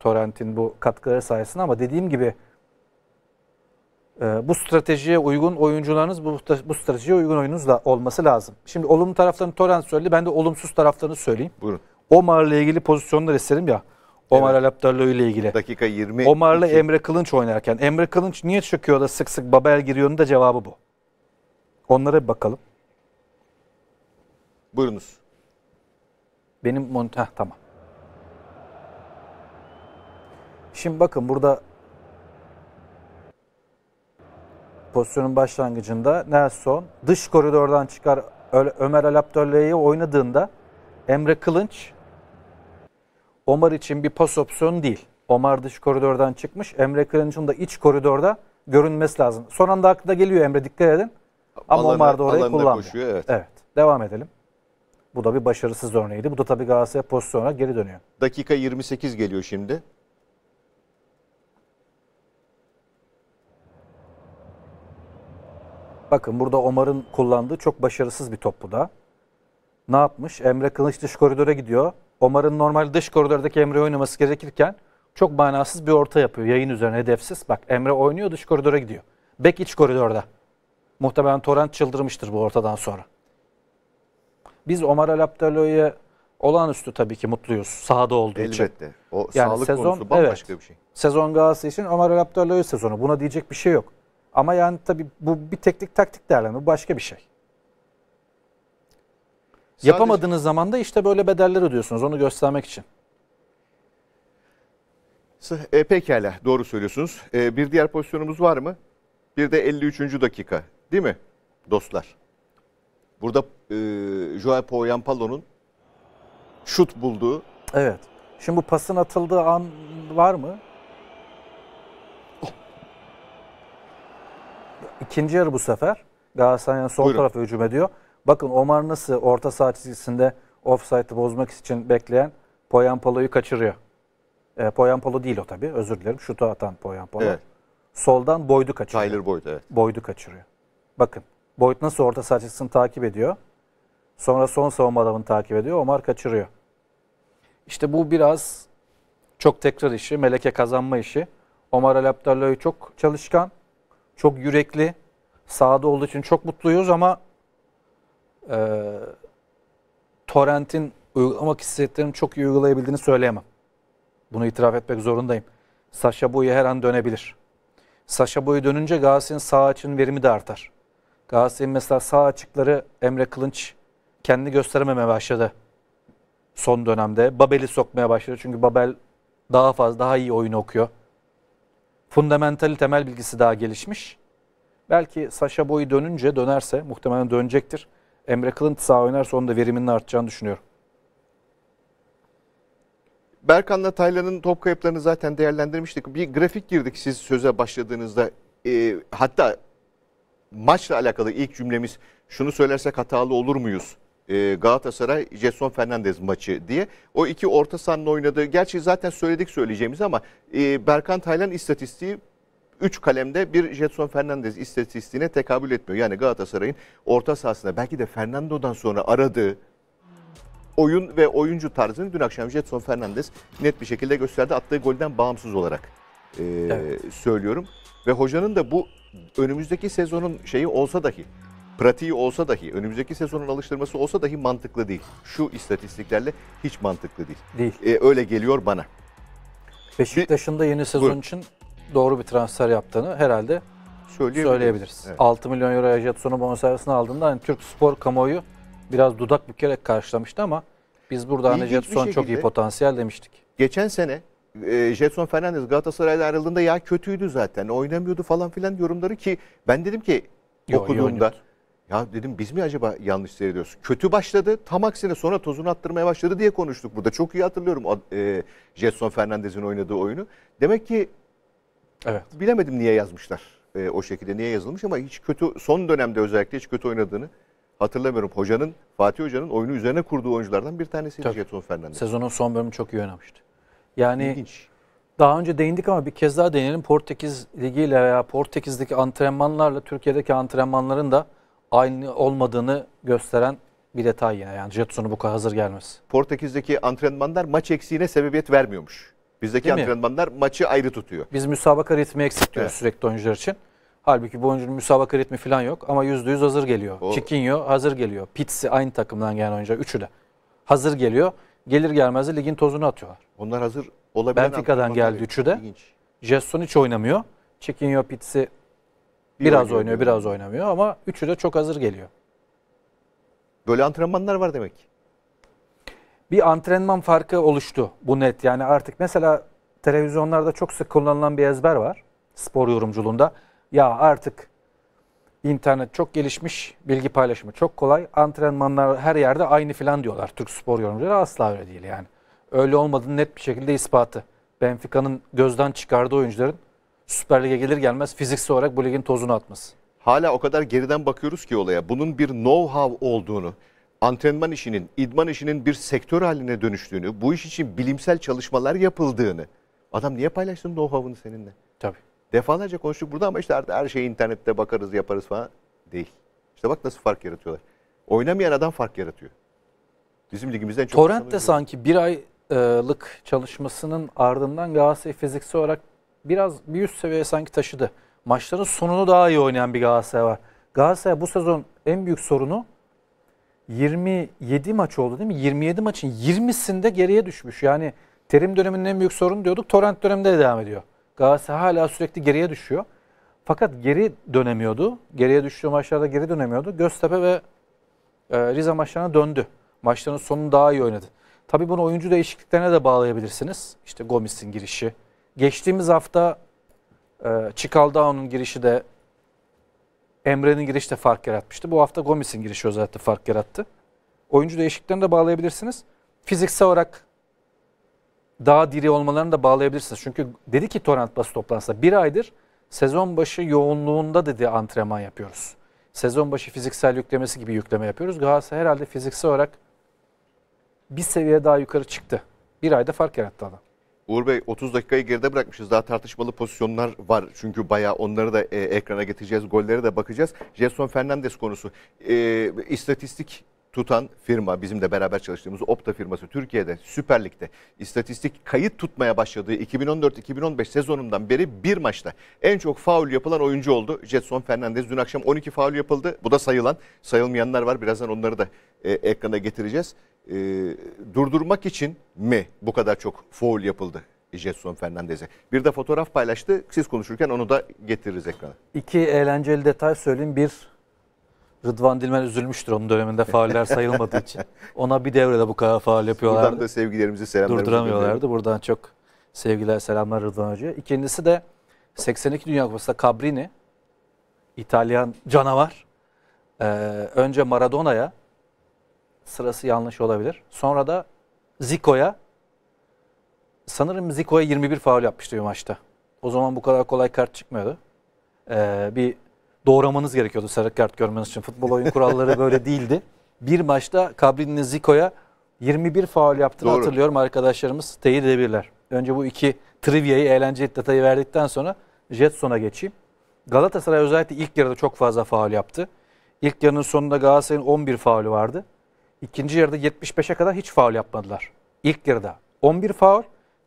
Torrent'in bu katkıları sayesinde ama dediğim gibi e, bu stratejiye uygun oyuncularınız bu, bu stratejiye uygun oyununuzla olması lazım. Şimdi olumlu taraflarını Torrent söyledi. Ben de olumsuz taraflarını söyleyeyim. Buyurun. Omar'la ilgili pozisyonları isterim ya. Omar evet. Alaptarlı ile ilgili. Dakika 20. Omar'la Emre Kılınç oynarken. Emre Kılınç niye çöküyor da sık sık Babel giriyor'un da cevabı bu. Onlara bir bakalım. Buyurunuz. Benim monitör tamam. Şimdi bakın burada pozisyonun başlangıcında Nelson dış koridordan çıkar Ömer Alaptörle'yi oynadığında Emre Kılınç Omar için bir pas opsiyonu değil. Omar dış koridordan çıkmış. Emre Kılıç'ın da iç koridorda görünmesi lazım. Son anda aklına geliyor Emre dikkat edin. Ama alana, Omar da orayı kullanmıyor. Koşuyor, evet. evet. Devam edelim. Bu da bir başarısız örneğiydi. Bu da tabii Galatasaray pozisyona geri dönüyor. Dakika 28 geliyor şimdi. Bakın burada Omar'ın kullandığı çok başarısız bir top bu da. Ne yapmış? Emre Kılıç dış koridora gidiyor. Omar'ın normal dış koridordaki Emre oynaması gerekirken çok manasız bir orta yapıyor. Yayın üzerine hedefsiz. Bak Emre oynuyor dış koridora gidiyor. Bek iç koridorda. Muhtemelen Torrent çıldırmıştır bu ortadan sonra. Biz Omar Alaptalo'ya olağanüstü tabii ki mutluyuz sahada olduğu Elbette. için. Elbette. O yani sağlık sezon, konusu bambaşka evet, bir şey. Sezon Galatasaray için Omar Alaptalo'ya sezonu. Buna diyecek bir şey yok. Ama yani tabii bu bir teknik taktik değerlendirme başka bir şey. Sadece... Yapamadığınız zaman da işte böyle bedeller ödüyorsunuz onu göstermek için. E, pekala doğru söylüyorsunuz. E, bir diğer pozisyonumuz var mı? Bir de 53. dakika değil mi dostlar? Burada e, Joao Poyampalo'nun şut bulduğu. Evet. Şimdi bu pasın atıldığı an var mı? İkinci yarı bu sefer. Galatasaray'ın sol Buyurun. tarafı hücum ediyor. Bakın Omar nasıl orta saha çizgisinde offside'ı bozmak için bekleyen Poyampolo'yu kaçırıyor. E, Poyampolo değil o tabii. Özür dilerim. Şutu atan Poyampolo. Evet. Soldan Boyd'u kaçırıyor. Tyler Boyd evet. Boyd'u kaçırıyor. Bakın Boyd nasıl orta saha çizgisini takip ediyor. Sonra son savunma adamını takip ediyor. Omar kaçırıyor. İşte bu biraz çok tekrar işi, meleke kazanma işi. Omar El Abdallah'ı çok çalışkan, çok yürekli. sağda olduğu için çok mutluyuz ama e, torrentin uygulamak hissettiğim çok iyi uygulayabildiğini söyleyemem. Bunu itiraf etmek zorundayım. Sasha Boy'u her an dönebilir. Sasha Boy'u dönünce Galatasaray'ın sağ açının verimi de artar. Galatasaray'ın mesela sağ açıkları Emre Kılınç kendini gösterememeye başladı. Son dönemde. Babel'i sokmaya başladı. Çünkü Babel daha fazla, daha iyi oyun okuyor. Fundamentali, temel bilgisi daha gelişmiş. Belki Sasha Boy'u dönünce, dönerse, muhtemelen dönecektir. Emre Kılınt sağ oynarsa onun da veriminin artacağını düşünüyorum. Berkan'la Taylan'ın top kayıplarını zaten değerlendirmiştik. Bir grafik girdik siz söze başladığınızda. E, hatta maçla alakalı ilk cümlemiz şunu söylersek hatalı olur muyuz? E, Galatasaray, Jason Fernandez maçı diye. O iki orta sahanın oynadığı, gerçi zaten söyledik söyleyeceğimiz ama e, Berkan Taylan istatistiği 3 kalemde bir Jetson Fernandez istatistiğine tekabül etmiyor. Yani Galatasaray'ın orta sahasında belki de Fernando'dan sonra aradığı oyun ve oyuncu tarzını dün akşam Jetson Fernandez net bir şekilde gösterdi. Attığı golden bağımsız olarak e, evet. söylüyorum. Ve hocanın da bu önümüzdeki sezonun şeyi olsa dahi, pratiği olsa dahi, önümüzdeki sezonun alıştırması olsa dahi mantıklı değil. Şu istatistiklerle hiç mantıklı değil. Değil. E, öyle geliyor bana. Beşiktaş'ın da yeni sezon Buyurun. için doğru bir transfer yaptığını herhalde söyleyebiliriz. söyleyebiliriz. Evet. 6 milyon euroya Jetson'un bonservisini aldığında hani Türk spor kamuoyu biraz dudak bükerek karşılamıştı ama biz burada hani Jetson çok iyi potansiyel demiştik. Geçen sene e, Jetson Fernandez Galatasaray'la ayrıldığında ya kötüydü zaten oynamıyordu falan filan yorumları ki ben dedim ki Yo, okuduğumda ya dedim biz mi acaba yanlış seyrediyoruz? Kötü başladı tam aksine sonra tozunu attırmaya başladı diye konuştuk burada. Çok iyi hatırlıyorum e, Jetson Fernandez'in oynadığı oyunu. Demek ki Evet. Bilemedim niye yazmışlar e, o şekilde niye yazılmış ama hiç kötü son dönemde özellikle hiç kötü oynadığını hatırlamıyorum. Hocanın Fatih Hoca'nın oyunu üzerine kurduğu oyunculardan bir tanesi. Jetson Fernandes. Sezonun son bölümü çok iyi oynamıştı. Yani İlginç. daha önce değindik ama bir kez daha değinelim. Portekiz ligiyle veya Portekiz'deki antrenmanlarla Türkiye'deki antrenmanların da aynı olmadığını gösteren bir detay yine. Yani Jetson'un bu kadar hazır gelmesi. Portekiz'deki antrenmanlar maç eksiğine sebebiyet vermiyormuş. Bizdeki Değil antrenmanlar mi? maçı ayrı tutuyor. Biz müsabaka ritmi eksik diyoruz evet. sürekli oyuncular için. Halbuki bu oyuncunun müsabaka ritmi falan yok ama yüzde yüz hazır geliyor. O... Chiquinho hazır geliyor. Pitsi aynı takımdan gelen oyuncu. Üçü de. Hazır geliyor. Gelir gelmez de ligin tozunu atıyorlar. Onlar hazır olabilen Benfica'dan geldi üçü de. Jason hiç oynamıyor. Chiquinho, Pitsi biraz oynuyor, oynuyor, biraz oynamıyor ama üçü de çok hazır geliyor. Böyle antrenmanlar var demek ki bir antrenman farkı oluştu bu net. Yani artık mesela televizyonlarda çok sık kullanılan bir ezber var spor yorumculuğunda. Ya artık internet çok gelişmiş, bilgi paylaşımı çok kolay. Antrenmanlar her yerde aynı filan diyorlar Türk spor yorumcuları. Asla öyle değil yani. Öyle olmadığını net bir şekilde ispatı. Benfica'nın gözden çıkardığı oyuncuların Süper Lig'e gelir gelmez fiziksel olarak bu ligin tozunu atması. Hala o kadar geriden bakıyoruz ki olaya. Bunun bir know-how olduğunu, antrenman işinin, idman işinin bir sektör haline dönüştüğünü, bu iş için bilimsel çalışmalar yapıldığını. Adam niye paylaştın know-how'unu seninle? Tabii. Defalarca konuştuk burada ama işte artık her şeyi internette bakarız, yaparız falan değil. İşte bak nasıl fark yaratıyorlar. Oynamayan adam fark yaratıyor. Bizim ligimizden çok... Torrent de sanki bir aylık çalışmasının ardından Galatasaray fiziksel olarak biraz bir üst seviyeye sanki taşıdı. Maçların sonunu daha iyi oynayan bir Galatasaray var. Galatasaray bu sezon en büyük sorunu 27 maç oldu değil mi? 27 maçın 20'sinde geriye düşmüş. Yani terim döneminin en büyük sorunu diyorduk. Torrent döneminde de devam ediyor. Galatasaray hala sürekli geriye düşüyor. Fakat geri dönemiyordu. Geriye düştüğü maçlarda geri dönemiyordu. Göztepe ve e, Rize maçlarına döndü. Maçların sonunu daha iyi oynadı. Tabi bunu oyuncu değişikliklerine de bağlayabilirsiniz. İşte Gomis'in girişi. Geçtiğimiz hafta e, Çikaldao'nun girişi de Emre'nin girişi de fark yaratmıştı. Bu hafta Gomis'in girişi özellikle fark yarattı. Oyuncu değişikliklerini de bağlayabilirsiniz. Fiziksel olarak daha diri olmalarını da bağlayabilirsiniz. Çünkü dedi ki Torrent basın toplantısında bir aydır sezon başı yoğunluğunda dedi antrenman yapıyoruz. Sezon başı fiziksel yüklemesi gibi yükleme yapıyoruz. Galatasaray herhalde fiziksel olarak bir seviye daha yukarı çıktı. Bir ayda fark yarattı adam. Uğur Bey 30 dakikayı geride bırakmışız. Daha tartışmalı pozisyonlar var. Çünkü bayağı onları da e, ekrana getireceğiz. Gollere de bakacağız. Jason Fernandez konusu. E, istatistik tutan firma bizim de beraber çalıştığımız Opta firması Türkiye'de Süper Lig'de istatistik kayıt tutmaya başladığı 2014-2015 sezonundan beri bir maçta en çok faul yapılan oyuncu oldu. Jetson Fernandez dün akşam 12 faul yapıldı. Bu da sayılan sayılmayanlar var birazdan onları da e, ekrana getireceğiz e, durdurmak için mi bu kadar çok foul yapıldı Jetson Fernandez'e? Bir de fotoğraf paylaştı. Siz konuşurken onu da getiririz ekrana. İki eğlenceli detay söyleyeyim. Bir, Rıdvan Dilmen üzülmüştür onun döneminde fauller sayılmadığı için. Ona bir devrede bu kadar faul yapıyorlardı. Buradan da sevgilerimizi selamlarımızı Durduramıyorlardı. Dönüyorum. Buradan çok sevgiler selamlar Rıdvan Hoca'ya. İkincisi de 82 Dünya Kupası'nda Cabrini, İtalyan canavar. Ee, önce Maradona'ya sırası yanlış olabilir. Sonra da Zico'ya sanırım Zico'ya 21 faul yapmıştı bir maçta. O zaman bu kadar kolay kart çıkmıyordu. Ee, bir doğramanız gerekiyordu sarı kart görmeniz için. Futbol oyun kuralları böyle değildi. Bir maçta Cabrini Zico'ya 21 faul yaptığını Doğru. hatırlıyorum arkadaşlarımız teyit edebilirler. Önce bu iki trivia'yı eğlenceli detayı verdikten sonra Jetson'a geçeyim. Galatasaray özellikle ilk yarıda çok fazla faul yaptı. İlk yarının sonunda Galatasaray'ın 11 faulü vardı. İkinci yarıda 75'e kadar hiç faul yapmadılar. İlk yarıda 11 faul,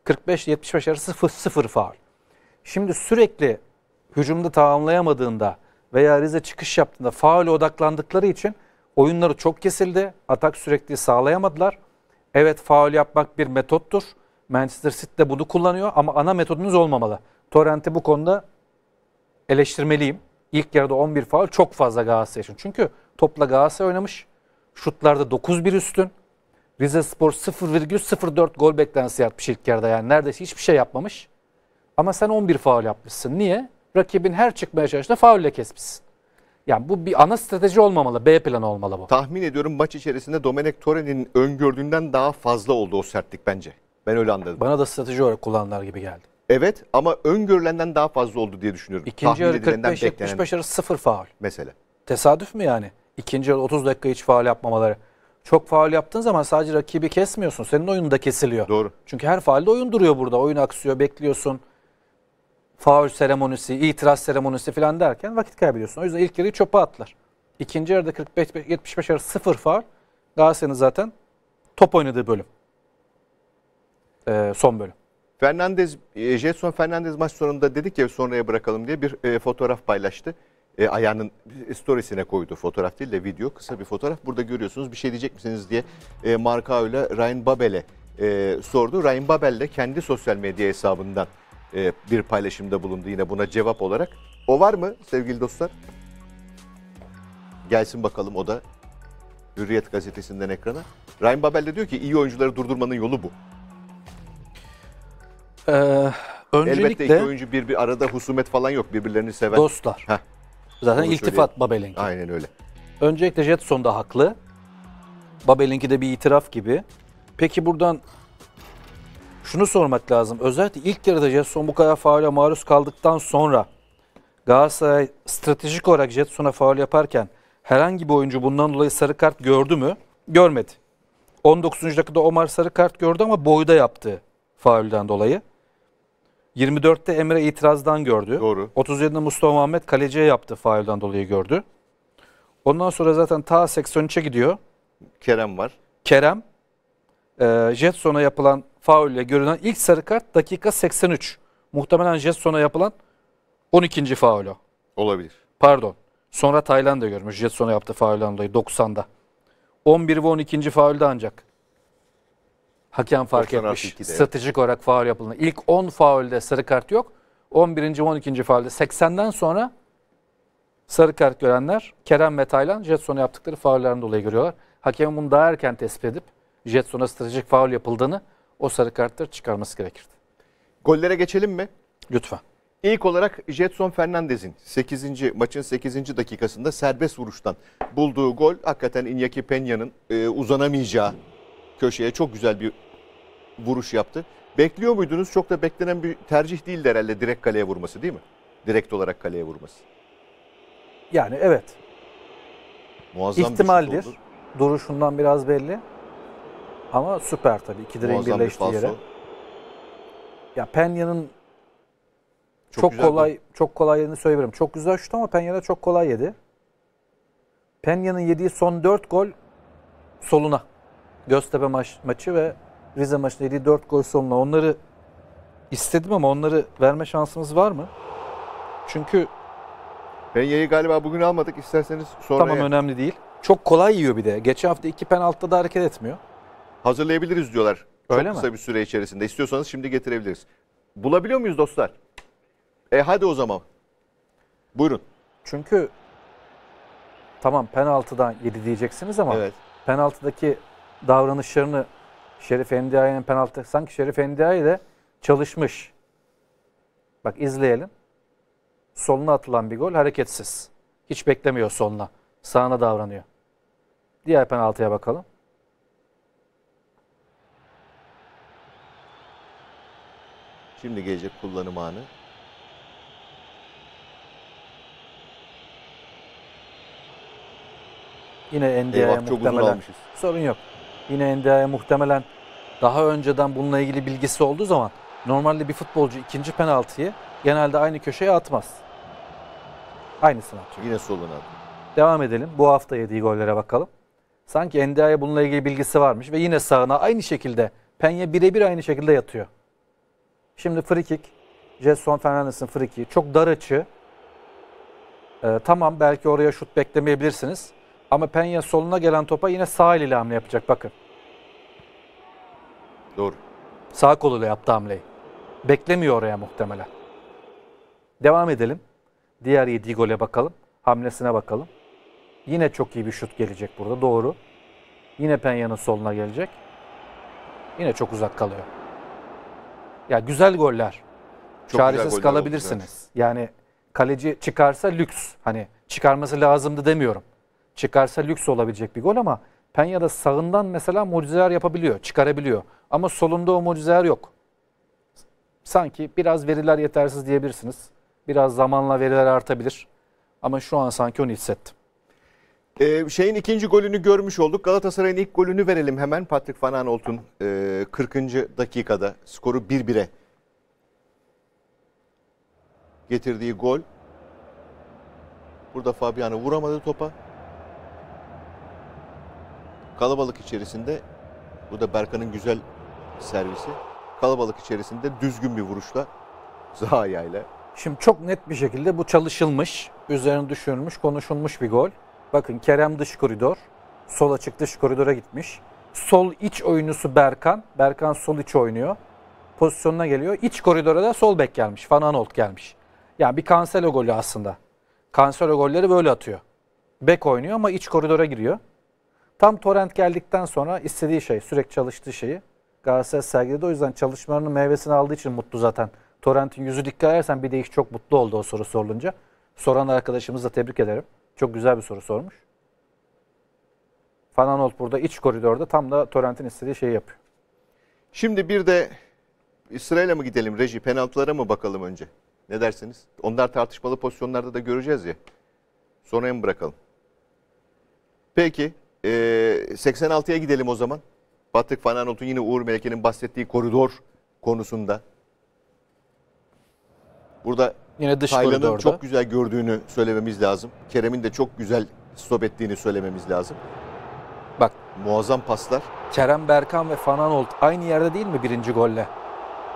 45-75 arası 0, faul. Şimdi sürekli hücumda tamamlayamadığında veya Rize çıkış yaptığında faul odaklandıkları için oyunları çok kesildi. Atak sürekli sağlayamadılar. Evet faul yapmak bir metottur. Manchester City de bunu kullanıyor ama ana metodunuz olmamalı. Torrent'i bu konuda eleştirmeliyim. İlk yarıda 11 faul çok fazla Galatasaray için. Çünkü topla Galatasaray oynamış. Şutlarda 9-1 üstün. Rize Spor 0,04 gol beklentisi yapmış ilk yarıda. Yani neredeyse hiçbir şey yapmamış. Ama sen 11 faul yapmışsın. Niye? Rakibin her çıkmaya çalıştığında faulle kesmişsin. Yani bu bir ana strateji olmamalı. B planı olmalı bu. Tahmin ediyorum maç içerisinde Domenek Torre'nin öngördüğünden daha fazla oldu o sertlik bence. Ben öyle anladım. Bana da strateji olarak kullananlar gibi geldi. Evet ama öngörülenden daha fazla oldu diye düşünüyorum. İkinci yarı 45-75 arası sıfır faul. Mesela. Tesadüf mü yani? ikinci yarı 30 dakika hiç faal yapmamaları. Çok faal yaptığın zaman sadece rakibi kesmiyorsun. Senin oyunun da kesiliyor. Doğru. Çünkü her faalde oyun duruyor burada. Oyun aksıyor, bekliyorsun. Faul seremonisi, itiraz seremonisi falan derken vakit kaybediyorsun. O yüzden ilk yarıyı çöpe atlar. İkinci yarıda 45-75 arası sıfır faal. Galatasaray'ın zaten top oynadığı bölüm. Ee, son bölüm. Fernandez, e, Jetson Fernandez maç sonunda dedik ya sonraya bırakalım diye bir e, fotoğraf paylaştı e, ayağının storiesine koydu fotoğraf değil de video kısa bir fotoğraf. Burada görüyorsunuz bir şey diyecek misiniz diye e, Markao ile Ryan Babel'e e, sordu. Ryan Babel de kendi sosyal medya hesabından e, bir paylaşımda bulundu yine buna cevap olarak. O var mı sevgili dostlar? Gelsin bakalım o da Hürriyet gazetesinden ekrana. Ryan Babel de diyor ki iyi oyuncuları durdurmanın yolu bu. Ee, öncelikle, Elbette iki oyuncu bir, bir arada husumet falan yok birbirlerini seven. Dostlar. Heh. Zaten Onu iltifat söyleyeyim. Babelink. Aynen öyle. Öncelikle Jetson da haklı. Babelink'i de bir itiraf gibi. Peki buradan şunu sormak lazım. Özellikle ilk yarıda Jetson bu kadar faule maruz kaldıktan sonra Galatasaray stratejik olarak Jetson'a faul yaparken herhangi bir oyuncu bundan dolayı sarı kart gördü mü? Görmedi. 19. dakikada Omar sarı kart gördü ama boyda yaptı faulden dolayı. 24'te Emre itirazdan gördü. Doğru. 37'de Mustafa Muhammed kaleciye yaptı faulden dolayı gördü. Ondan sonra zaten ta 83'e gidiyor. Kerem var. Kerem. E, Jetson'a yapılan faulle görülen ilk sarı kart dakika 83. Muhtemelen Jetson'a yapılan 12. faul o. Olabilir. Pardon. Sonra Tayland'a görmüş. Jetson'a yaptığı faulden dolayı 90'da. 11 ve 12. faulde ancak Hakem fark etmiş. Stratejik olarak faul yapıldığında. İlk 10 faulde sarı kart yok. 11. 12. faulde 80'den sonra sarı kart görenler Kerem ve Taylan Jetson'a yaptıkları faullerden dolayı görüyorlar. Hakem bunu daha erken tespit edip Jetson'a stratejik faul yapıldığını o sarı kartları çıkarması gerekirdi. Gollere geçelim mi? Lütfen. İlk olarak Jetson Fernandez'in 8. maçın 8. dakikasında serbest vuruştan bulduğu gol hakikaten Iñaki Peña'nın e, uzanamayacağı köşeye çok güzel bir vuruş yaptı. Bekliyor muydunuz? Çok da beklenen bir tercih değildi herhalde direkt kaleye vurması değil mi? Direkt olarak kaleye vurması. Yani evet. Muazzam İhtimaldir. Bir Duruşundan biraz belli. Ama süper tabii. İki direğin Muazzam birleştiği bir yere. Ya Penya'nın çok, çok kolay bu. çok kolay yediğini söyleyebilirim. Çok güzel şut ama da çok kolay yedi. Penya'nın yediği son 4 gol soluna. Göztepe maç, maçı ve Rize maçında yediği 4 gol sonuna onları istedim ama onları verme şansımız var mı? Çünkü ben Penya'yı galiba bugün almadık. İsterseniz sonra Tamam önemli değil. Çok kolay yiyor bir de. Geçen hafta iki penaltıda da hareket etmiyor. Hazırlayabiliriz diyorlar. Öyle Çok mi? kısa bir süre içerisinde. İstiyorsanız şimdi getirebiliriz. Bulabiliyor muyuz dostlar? E hadi o zaman. Buyurun. Çünkü tamam penaltıdan yedi diyeceksiniz ama Evet. penaltıdaki davranışlarını Şerif Endiay'ın penaltı sanki Şerif Endiay ile çalışmış. Bak izleyelim. Soluna atılan bir gol hareketsiz. Hiç beklemiyor soluna. Sağına davranıyor. Diğer penaltıya bakalım. Şimdi gelecek kullanım anı. Yine NDI'ye muhtemelen. Sorun yok. Yine NDA'ya muhtemelen daha önceden bununla ilgili bilgisi olduğu zaman normalde bir futbolcu ikinci penaltıyı genelde aynı köşeye atmaz. Aynısını atıyor. Yine soluna Devam edelim. Bu hafta yediği gollere bakalım. Sanki NDA'ya bununla ilgili bilgisi varmış ve yine sağına aynı şekilde Penye birebir aynı şekilde yatıyor. Şimdi frikik. Jason Fernandes'in frikiği. Çok dar açı. Ee, tamam belki oraya şut beklemeyebilirsiniz. Ama Penya soluna gelen topa yine sağ eliyle hamle yapacak bakın. Doğru. Sağ koluyla yaptı hamleyi. Beklemiyor oraya muhtemelen. Devam edelim. Diğer yediği gole bakalım. Hamlesine bakalım. Yine çok iyi bir şut gelecek burada. Doğru. Yine Penya'nın soluna gelecek. Yine çok uzak kalıyor. Ya güzel goller. Çok Çaresiz güzel goller kalabilirsiniz. Oldu, yani kaleci çıkarsa lüks. Hani çıkarması lazımdı demiyorum. Çıkarsa lüks olabilecek bir gol ama Penya'da sağından mesela mucizeler yapabiliyor, çıkarabiliyor. Ama solunda o mucizeler yok. Sanki biraz veriler yetersiz diyebilirsiniz. Biraz zamanla veriler artabilir. Ama şu an sanki onu hissettim. Ee, şeyin ikinci golünü görmüş olduk. Galatasaray'ın ilk golünü verelim hemen. Patrick Van Aanholt'un e, 40. dakikada skoru 1-1'e getirdiği gol. Burada Fabiano vuramadı topa. Kalabalık içerisinde, bu da Berkan'ın güzel servisi. Kalabalık içerisinde düzgün bir vuruşla Zaha'ya ile. Şimdi çok net bir şekilde bu çalışılmış, üzerine düşünülmüş, konuşulmuş bir gol. Bakın Kerem dış koridor, sol açık dış koridora gitmiş. Sol iç oyuncusu Berkan, Berkan sol iç oynuyor. Pozisyonuna geliyor. İç koridora da sol bek gelmiş, Van Anolt gelmiş. Yani bir Cancelo golü aslında. Cancelo golleri böyle atıyor. Bek oynuyor ama iç koridora giriyor. Tam torrent geldikten sonra istediği şey, sürekli çalıştığı şeyi Galatasaray sergiledi. O yüzden çalışmalarının meyvesini aldığı için mutlu zaten. Torrent'in yüzü dikkat edersen bir de iş çok mutlu oldu o soru sorulunca. Soran arkadaşımızı da tebrik ederim. Çok güzel bir soru sormuş. Fananolt burada iç koridorda tam da Torrent'in istediği şeyi yapıyor. Şimdi bir de sırayla mı gidelim reji? Penaltılara mı bakalım önce? Ne dersiniz? Onlar tartışmalı pozisyonlarda da göreceğiz ya. Sonraya mı bırakalım? Peki e, ee, 86'ya gidelim o zaman. Batık Fananot'un yine Uğur Meleke'nin bahsettiği koridor konusunda. Burada yine dış Taylan'ın çok güzel gördüğünü söylememiz lazım. Kerem'in de çok güzel stop ettiğini söylememiz lazım. Bak. Muazzam paslar. Kerem Berkan ve Fananolt aynı yerde değil mi birinci golle?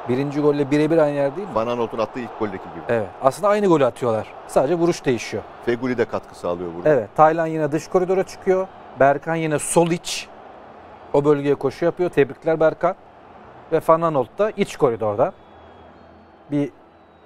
Birinci golle birebir aynı yerde değil mi? Fananolt'un attığı ilk goldeki gibi. Evet. Aslında aynı golü atıyorlar. Sadece vuruş değişiyor. Feguli de katkı sağlıyor burada. Evet. Taylan yine dış koridora çıkıyor. Berkan yine sol iç. O bölgeye koşu yapıyor. Tebrikler Berkan. Ve Fananolt da iç koridorda. Bir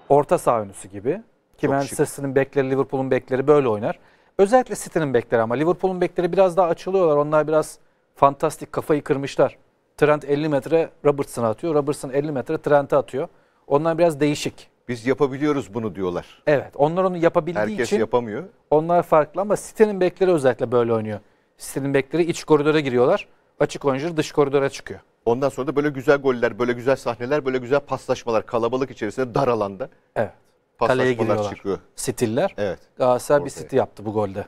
orta saha önüsü gibi. Ki Çok bekleri, Liverpool'un bekleri böyle oynar. Özellikle City'nin bekleri ama Liverpool'un bekleri biraz daha açılıyorlar. Onlar biraz fantastik kafayı kırmışlar. Trent 50 metre Robertson'a atıyor. Robertson 50 metre Trent'e atıyor. Onlar biraz değişik. Biz yapabiliyoruz bunu diyorlar. Evet. Onlar onu yapabildiği Herkes için. Herkes yapamıyor. Onlar farklı ama City'nin bekleri özellikle böyle oynuyor. Stil'in bekleri iç koridora giriyorlar. Açık oyuncu dış koridora çıkıyor. Ondan sonra da böyle güzel goller, böyle güzel sahneler, böyle güzel paslaşmalar kalabalık içerisinde dar alanda. Evet. Kaleye giriyorlar. Çıkıyor. Stiller. Evet. Galatasaray bir siti yaptı bu golde.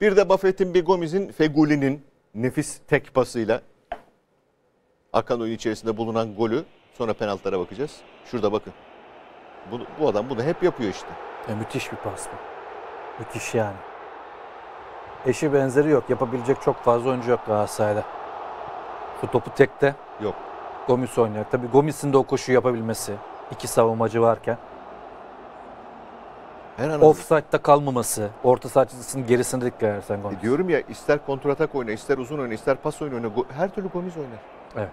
Bir de Buffett'in bir Gomez'in Feguli'nin nefis tek pasıyla akan oyun içerisinde bulunan golü sonra penaltılara bakacağız. Şurada bakın. Bu, bu adam bunu hep yapıyor işte. Ya e, müthiş bir pas bu. Müthiş yani eşi benzeri yok. Yapabilecek çok fazla oyuncu yok Galatasaray'da. Bu topu tekte. Yok. Gomis oynuyor. Tabii Gomis'in de o koşu yapabilmesi. iki savunmacı varken. Her Offside'da kalmaması, orta sahaçısının gerisinde dikkat edersen Gomis. E diyorum ya ister kontratak oyna, ister uzun oyna, ister pas oyna, oyna. her türlü Gomis oynar. Evet.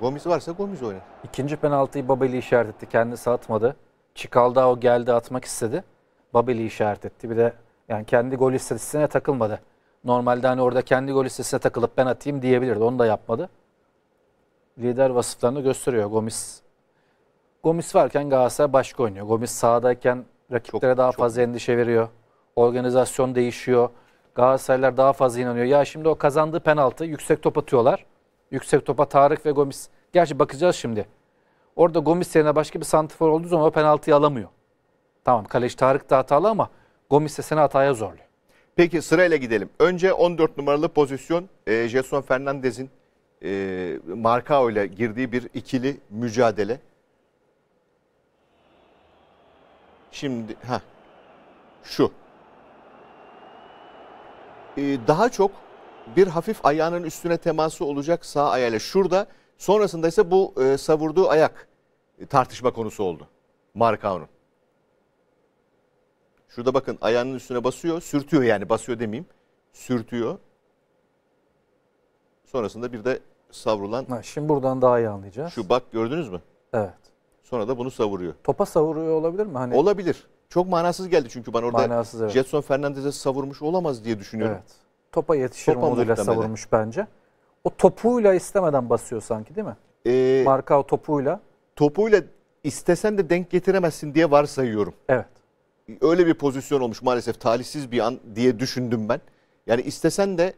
Gomis varsa Gomis oynar. İkinci penaltıyı Babeli işaret etti. Kendisi atmadı. o geldi atmak istedi. Babeli işaret etti. Bir de yani kendi gol istatistiğine takılmadı. Normalde hani orada kendi gol istatistiğine takılıp ben atayım diyebilirdi. Onu da yapmadı. Lider vasıflarını gösteriyor Gomis. Gomis varken Galatasaray başka oynuyor. Gomis sahadayken rakiplere çok, daha çok. fazla endişe veriyor. Organizasyon değişiyor. Galatasaraylar daha fazla inanıyor. Ya şimdi o kazandığı penaltı yüksek top atıyorlar. Yüksek topa Tarık ve Gomis. Gerçi bakacağız şimdi. Orada Gomis yerine başka bir santifor olduğu zaman o penaltıyı alamıyor. Tamam kaleci Tarık da hatalı ama Gomis de seni hataya zorluyor. Peki sırayla gidelim. Önce 14 numaralı pozisyon e, Jason Fernandez'in e, Marcao ile girdiği bir ikili mücadele. Şimdi ha şu. E, daha çok bir hafif ayağının üstüne teması olacak sağ ayağıyla. Şurada sonrasında ise bu e, savurduğu ayak e, tartışma konusu oldu. Marcao'nun. Şurada bakın ayağının üstüne basıyor. Sürtüyor yani basıyor demeyeyim. Sürtüyor. Sonrasında bir de savrulan. Ha, şimdi buradan daha iyi anlayacağız. Şu bak gördünüz mü? Evet. Sonra da bunu savuruyor. Topa savuruyor olabilir mi? Hani... Olabilir. Çok manasız geldi çünkü ben orada manasız, evet. Jetson Fernandez'e savurmuş olamaz diye düşünüyorum. Evet. Topa yetişir Topa moduyla savurmuş bence. O topuyla istemeden basıyor sanki değil mi? Ee, Marka o topuyla. Topuyla istesen de denk getiremezsin diye varsayıyorum. Evet öyle bir pozisyon olmuş maalesef talihsiz bir an diye düşündüm ben. Yani istesen de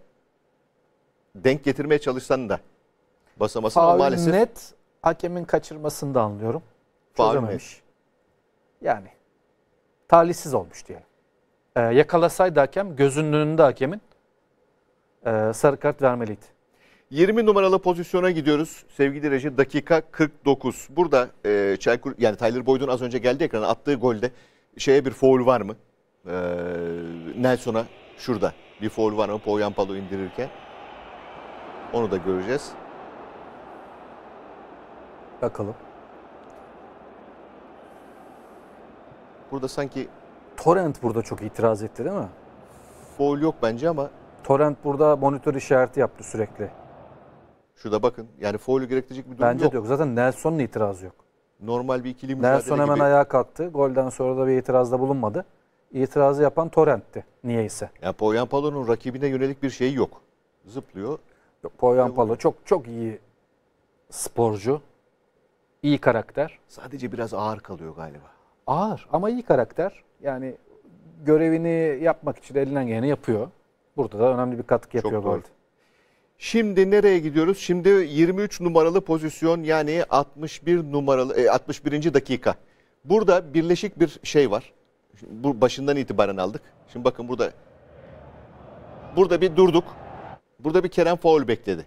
denk getirmeye çalışsan da basamasın ama maalesef. net hakemin kaçırmasını da anlıyorum. Faul Çözememiş. Yani talihsiz olmuş diyelim. Ee, yakalasaydı hakem gözünün önünde hakemin e, sarı kart vermeliydi. 20 numaralı pozisyona gidiyoruz sevgili Reji. Dakika 49. Burada e, Çaykur yani Tyler Boyd'un az önce geldi ekrana attığı golde şeye bir foul var mı? Ee, Nelson'a şurada bir foul var mı Poyampalo indirirken? Onu da göreceğiz. Bakalım. Burada sanki... Torrent burada çok itiraz etti değil mi? Foul yok bence ama... Torrent burada monitör işareti yaptı sürekli. Şurada bakın yani foul'ü gerektirecek bir durum bence yok. Bence de yok. Zaten Nelson'un itirazı yok normal bir ikili mücadele Nelson hemen ayağa kalktı. Golden sonra da bir itirazda bulunmadı. İtirazı yapan Torrent'ti niyeyse. Yani Poyampalo'nun rakibine yönelik bir şey yok. Zıplıyor. Yok, Poyampalo çok çok iyi sporcu. İyi karakter. Sadece biraz ağır kalıyor galiba. Ağır ama iyi karakter. Yani görevini yapmak için elinden geleni yapıyor. Burada da önemli bir katkı yapıyor Çok doğru. Şimdi nereye gidiyoruz? Şimdi 23 numaralı pozisyon yani 61 numaralı 61. E, dakika. Burada birleşik bir şey var. bu başından itibaren aldık. Şimdi bakın burada burada bir durduk. Burada bir Kerem faul bekledi.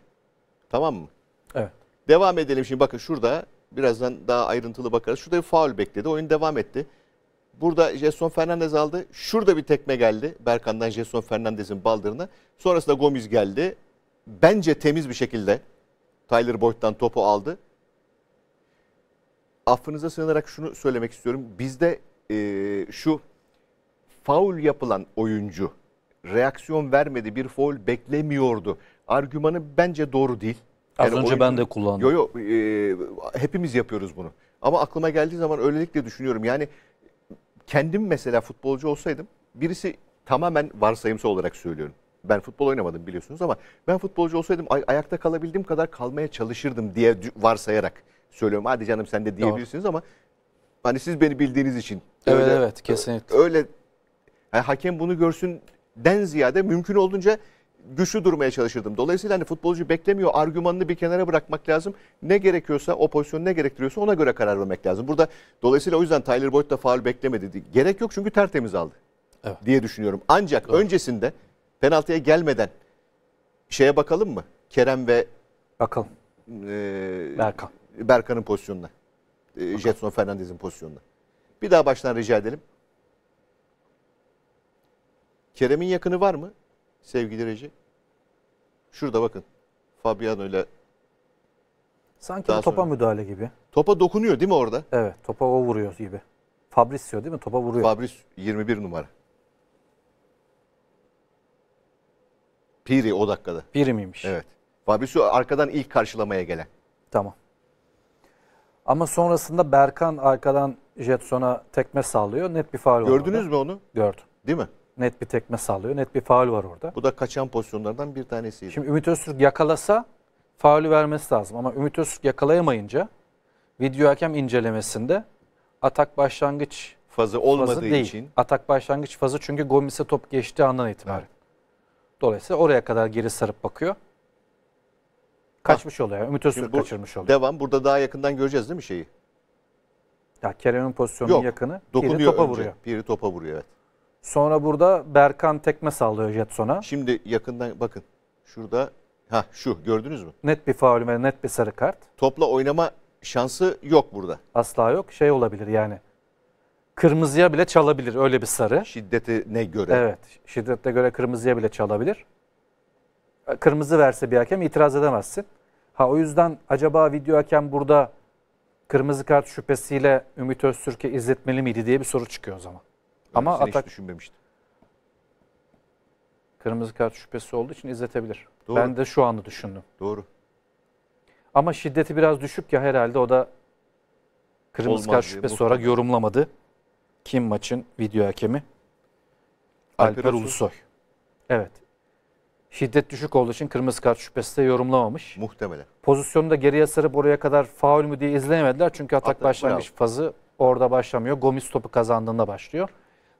Tamam mı? Evet. Devam edelim şimdi bakın şurada birazdan daha ayrıntılı bakarız. Şurada bir faul bekledi. Oyun devam etti. Burada Jason Fernandez aldı. Şurada bir tekme geldi. Berkan'dan Jason Fernandez'in baldırına. Sonrasında Gomez geldi bence temiz bir şekilde Tyler Boyd'dan topu aldı. Affınıza sığınarak şunu söylemek istiyorum. Bizde e, şu faul yapılan oyuncu reaksiyon vermedi bir faul beklemiyordu. Argümanı bence doğru değil. Az yani önce oyuncu, ben de kullandım. Yo yo e, hepimiz yapıyoruz bunu. Ama aklıma geldiği zaman öylelikle düşünüyorum. Yani kendim mesela futbolcu olsaydım birisi tamamen varsayımsal olarak söylüyorum ben futbol oynamadım biliyorsunuz ama ben futbolcu olsaydım ay- ayakta kalabildiğim kadar kalmaya çalışırdım diye varsayarak söylüyorum. Hadi canım sen de diyebilirsiniz ama hani siz beni bildiğiniz için. Evet öyle, evet kesinlikle. Öyle yani hakem bunu görsün den ziyade mümkün olduğunca güçlü durmaya çalışırdım. Dolayısıyla hani futbolcu beklemiyor argümanını bir kenara bırakmak lazım. Ne gerekiyorsa o pozisyon ne gerektiriyorsa ona göre karar vermek lazım. Burada dolayısıyla o yüzden Tyler Boyd da faul beklemedi. Gerek yok çünkü tertemiz aldı evet. diye düşünüyorum. Ancak Doğru. öncesinde penaltıya gelmeden şeye bakalım mı? Kerem ve bakalım. E, Berkan. Berkan'ın pozisyonuna. E, Jetson Fernandez'in pozisyonuna. Bir daha baştan rica edelim. Kerem'in yakını var mı sevgili Reji? Şurada bakın. Fabiano ile Sanki Daha topa sonra. müdahale gibi. Topa dokunuyor değil mi orada? Evet, topa o vuruyor gibi. Fabrizio değil mi? Topa vuruyor. Fabrizio 21 numara. Piri o dakikada. Piri miymiş? Evet. Fabrizio arkadan ilk karşılamaya gelen. Tamam. Ama sonrasında Berkan arkadan Jetson'a tekme sallıyor. Net bir faul var. Gördünüz mü onu? Gördüm. Değil mi? Net bir tekme sallıyor. Net bir faul var orada. Bu da kaçan pozisyonlardan bir tanesiydi. Şimdi Ümit Öztürk yakalasa faulü vermesi lazım. Ama Ümit Öztürk yakalayamayınca video hakem incelemesinde atak başlangıç fazı olmadığı fazı değil. için. Atak başlangıç fazı çünkü Gomis'e top geçtiği andan itibaren. Evet. Dolayısıyla oraya kadar geri sarıp bakıyor. Kaçmış oluyor. Ümit Öztürk bu, kaçırmış oluyor. Devam. Burada daha yakından göreceğiz değil mi şeyi? Ya Kerem'in pozisyonunun Yok, yakını. Dokunuyor Piri topa önce. vuruyor. Piri topa vuruyor evet. Sonra burada Berkan tekme sallıyor Jetson'a. Şimdi yakından bakın. Şurada ha şu gördünüz mü? Net bir faul ve net bir sarı kart. Topla oynama şansı yok burada. Asla yok. Şey olabilir yani kırmızıya bile çalabilir öyle bir sarı. Şiddetine göre. Evet şiddete göre kırmızıya bile çalabilir. Kırmızı verse bir hakem itiraz edemezsin. Ha o yüzden acaba video hakem burada kırmızı kart şüphesiyle Ümit Öztürk'e izletmeli miydi diye bir soru çıkıyor o zaman. Ben Ama atak hiç düşünmemiştim. Kırmızı kart şüphesi olduğu için izletebilir. Doğru. Ben de şu anı düşündüm. Doğru. Ama şiddeti biraz düşük ya herhalde o da kırmızı Olmaz kart şüphesi olarak yorumlamadı. Kim maçın video hakemi? Alper, Alper Ulusoy. Ulusoy. Evet. Şiddet düşük olduğu için kırmızı kart şüphesi de yorumlamamış. Muhtemelen. Pozisyonu da geriye sarıp oraya kadar faul mü diye izleyemediler. Çünkü atak Atla, başlangıç bravo. fazı orada başlamıyor. Gomis topu kazandığında başlıyor.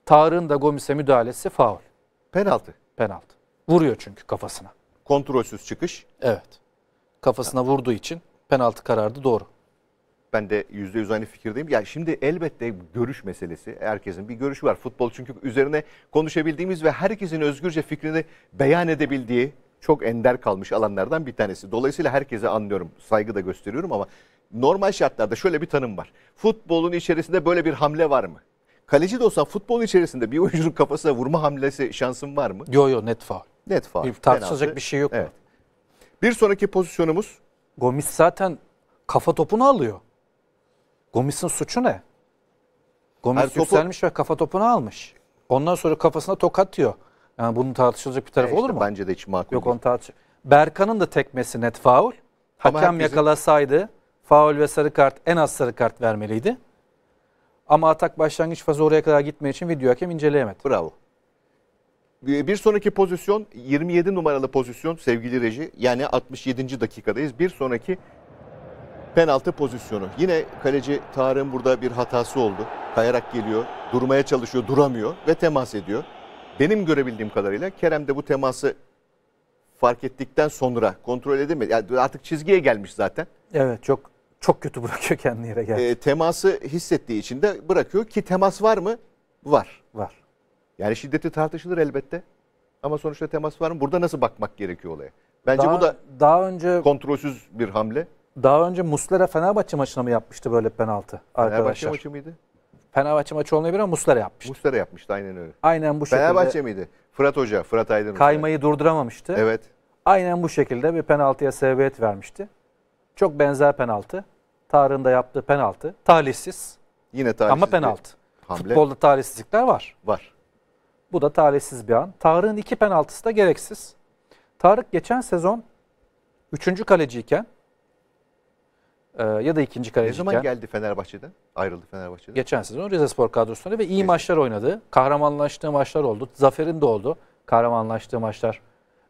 Tarık'ın da Gomis'e müdahalesi faul. Penaltı. Penaltı. Vuruyor çünkü kafasına. Kontrolsüz çıkış. Evet. Kafasına vurduğu için penaltı karardı doğru. Ben de yüzde yüz aynı fikirdeyim. Ya şimdi elbette görüş meselesi. Herkesin bir görüşü var. Futbol çünkü üzerine konuşabildiğimiz ve herkesin özgürce fikrini beyan edebildiği çok ender kalmış alanlardan bir tanesi. Dolayısıyla herkese anlıyorum, saygı da gösteriyorum ama normal şartlarda şöyle bir tanım var. Futbolun içerisinde böyle bir hamle var mı? Kaleci de olsan futbolun içerisinde bir oyuncunun kafasına vurma hamlesi şansın var mı? Yok yok net faul. Net faul. Bir tartışacak bir şey yok. Evet. Mu? Bir sonraki pozisyonumuz. Gomis zaten kafa topunu alıyor. Gomis'in suçu ne? Gomis Her yükselmiş topu... ve kafa topunu almış. Ondan sonra kafasına tokat Yani bunun tartışılacak bir tarafı e işte olur mu? Bence de hiç makul Yok onu tartış. Berkan'ın da tekmesi net faul. Hakem herkesin... yakalasaydı faul ve sarı kart en az sarı kart vermeliydi. Ama atak başlangıç fazı oraya kadar gitmeye için video hakem inceleyemedi. Bravo. Bir sonraki pozisyon 27 numaralı pozisyon sevgili reji. Yani 67. dakikadayız. Bir sonraki penaltı pozisyonu. Yine kaleci Tarık'ın burada bir hatası oldu. Kayarak geliyor, durmaya çalışıyor, duramıyor ve temas ediyor. Benim görebildiğim kadarıyla Kerem de bu teması fark ettikten sonra kontrol edemedi. Yani artık çizgiye gelmiş zaten. Evet çok çok kötü bırakıyor kendini yere geldi. E, teması hissettiği için de bırakıyor ki temas var mı? Var. Var. Yani şiddeti tartışılır elbette. Ama sonuçta temas var mı? Burada nasıl bakmak gerekiyor olaya? Bence daha, bu da daha önce kontrolsüz bir hamle daha önce Muslera Fenerbahçe maçına mı yapmıştı böyle penaltı arkadaşlar? Fenerbahçe maçı mıydı? Fenerbahçe maçı olmayabilir ama Muslera yapmıştı. Muslera yapmıştı aynen öyle. Aynen bu şekilde. Fenerbahçe miydi? Fırat Hoca, Fırat Aydın. Kaymayı durduramamıştı. Evet. Aynen bu şekilde bir penaltıya sebebiyet vermişti. Çok benzer penaltı. Tarık'ın da yaptığı penaltı. Talihsiz. Yine talihsiz. Ama penaltı. Hamle. Futbolda talihsizlikler var. Var. Bu da talihsiz bir an. Tarık'ın iki penaltısı da gereksiz. Tarık geçen sezon üçüncü kaleciyken ee, ya da ikinci kaleciken. Ne zaman geldi Fenerbahçe'den? Ayrıldı Fenerbahçe'den. Geçen sezon Rize Spor kadrosunda ve iyi Kesin. maçlar oynadı. Kahramanlaştığı maçlar oldu. Zafer'in de oldu. Kahramanlaştığı maçlar.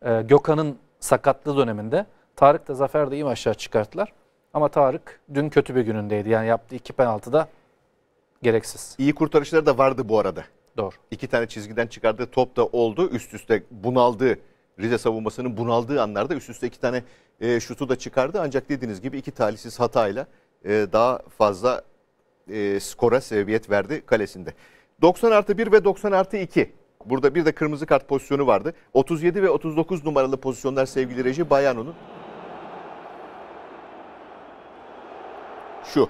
E, Gökhan'ın sakatlığı döneminde. Tarık da Zafer de iyi maçlar çıkarttılar. Ama Tarık dün kötü bir günündeydi. Yani yaptığı iki penaltı da gereksiz. İyi kurtarışları da vardı bu arada. Doğru. İki tane çizgiden çıkardığı top da oldu. Üst üste bunaldığı Rize savunmasının bunaldığı anlarda üst üste iki tane e, şutu da çıkardı. Ancak dediğiniz gibi iki talihsiz hatayla e, daha fazla e, skora sebebiyet verdi kalesinde. 90 artı 1 ve 90 artı 2. Burada bir de kırmızı kart pozisyonu vardı. 37 ve 39 numaralı pozisyonlar sevgili Reji Bayano'nun. Şu.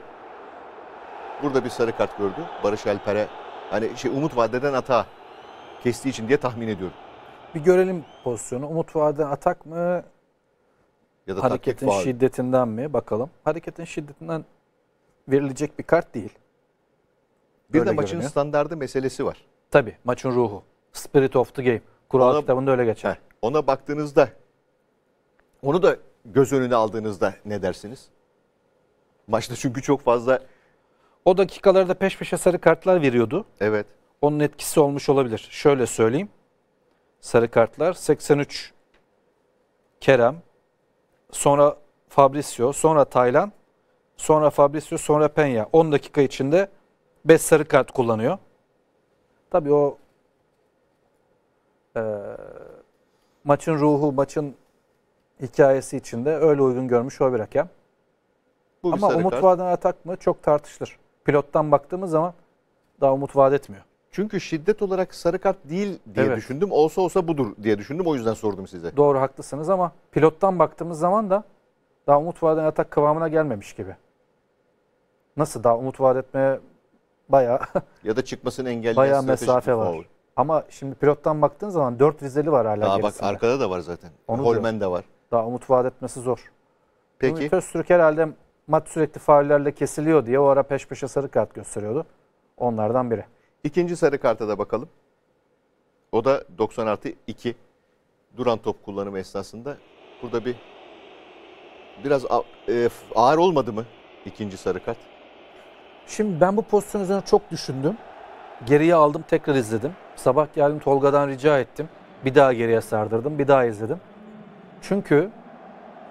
Burada bir sarı kart gördü. Barış Alper'e hani şey Umut Vade'den hata kestiği için diye tahmin ediyorum. Bir görelim pozisyonu. Umut Vade'den atak mı? Ya da hareketin faal. şiddetinden mi bakalım? Hareketin şiddetinden verilecek bir kart değil. Bir öyle de maçın görünüyor. standardı meselesi var. Tabi maçın ruhu. Spirit of the game. Kural ona, kitabında öyle geçer. Heh, ona baktığınızda onu da göz önüne aldığınızda ne dersiniz? Maçta çünkü çok fazla o dakikalarda peş peşe sarı kartlar veriyordu. Evet. Onun etkisi olmuş olabilir. Şöyle söyleyeyim. Sarı kartlar 83 Kerem, sonra Fabrizio, sonra Taylan, sonra Fabrizio, sonra Penya. 10 dakika içinde 5 sarı kart kullanıyor. Tabii o e, maçın ruhu, maçın hikayesi içinde öyle uygun görmüş o bir hakem. Bu Ama bir Umut kart. vaden atak mı çok tartışılır. Pilottan baktığımız zaman daha umut vaat etmiyor. Çünkü şiddet olarak sarı kart değil diye evet. düşündüm. Olsa olsa budur diye düşündüm. O yüzden sordum size. Doğru haklısınız ama pilottan baktığımız zaman da daha umut vaden atak kıvamına gelmemiş gibi. Nasıl daha umut vaat etmeye bayağı ya da çıkmasını engelleyen bayağı mesafe var. Faul. Ama şimdi pilottan baktığın zaman 4 Rizeli var hala Daha gerisinde. bak arkada da var zaten. Onu Holmen de var. Daha umut vaat etmesi zor. Peki. Ümit Öztürk herhalde maç sürekli faullerle kesiliyor diye o ara peş peşe sarı kart gösteriyordu. Onlardan biri. İkinci sarı karta da bakalım. O da 90 artı 2 duran top kullanımı esnasında. Burada bir biraz e, ağır olmadı mı ikinci sarı kart? Şimdi ben bu pozisyon üzerine çok düşündüm. Geriye aldım tekrar izledim. Sabah geldim Tolga'dan rica ettim. Bir daha geriye sardırdım. Bir daha izledim. Çünkü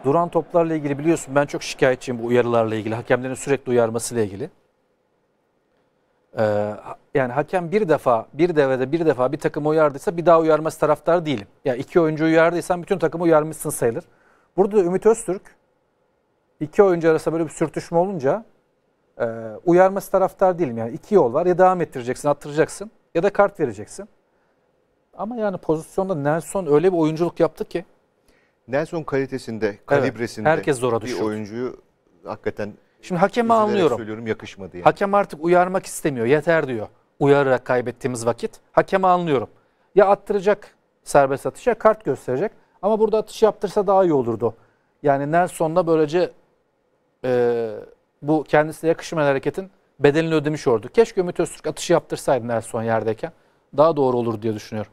duran toplarla ilgili biliyorsun ben çok şikayetçiyim bu uyarılarla ilgili. Hakemlerin sürekli uyarmasıyla ilgili. Ee, yani hakem bir defa, bir devrede bir defa bir takımı uyardıysa bir daha uyarması taraftar değilim. Ya yani iki oyuncu uyardıysan bütün takımı uyarmışsın sayılır. Burada da Ümit Öztürk iki oyuncu arasında böyle bir sürtüşme olunca e, uyarması taraftar değilim. Yani iki yol var ya devam ettireceksin, attıracaksın ya da kart vereceksin. Ama yani pozisyonda Nelson öyle bir oyunculuk yaptı ki. Nelson kalitesinde, kalibresinde evet, herkes zora düşüyor. bir oyuncuyu hakikaten Şimdi hakemi anlıyorum. söylüyorum yakışmadı yani. Hakem artık uyarmak istemiyor. Yeter diyor. Uyararak kaybettiğimiz vakit. Hakemi anlıyorum. Ya attıracak serbest atışa kart gösterecek. Ama burada atış yaptırsa daha iyi olurdu. Yani Nelson'da böylece e, bu kendisine yakışmayan hareketin bedelini ödemiş oldu. Keşke Ümit Öztürk atışı yaptırsaydı Nelson yerdeyken. Daha doğru olur diye düşünüyorum.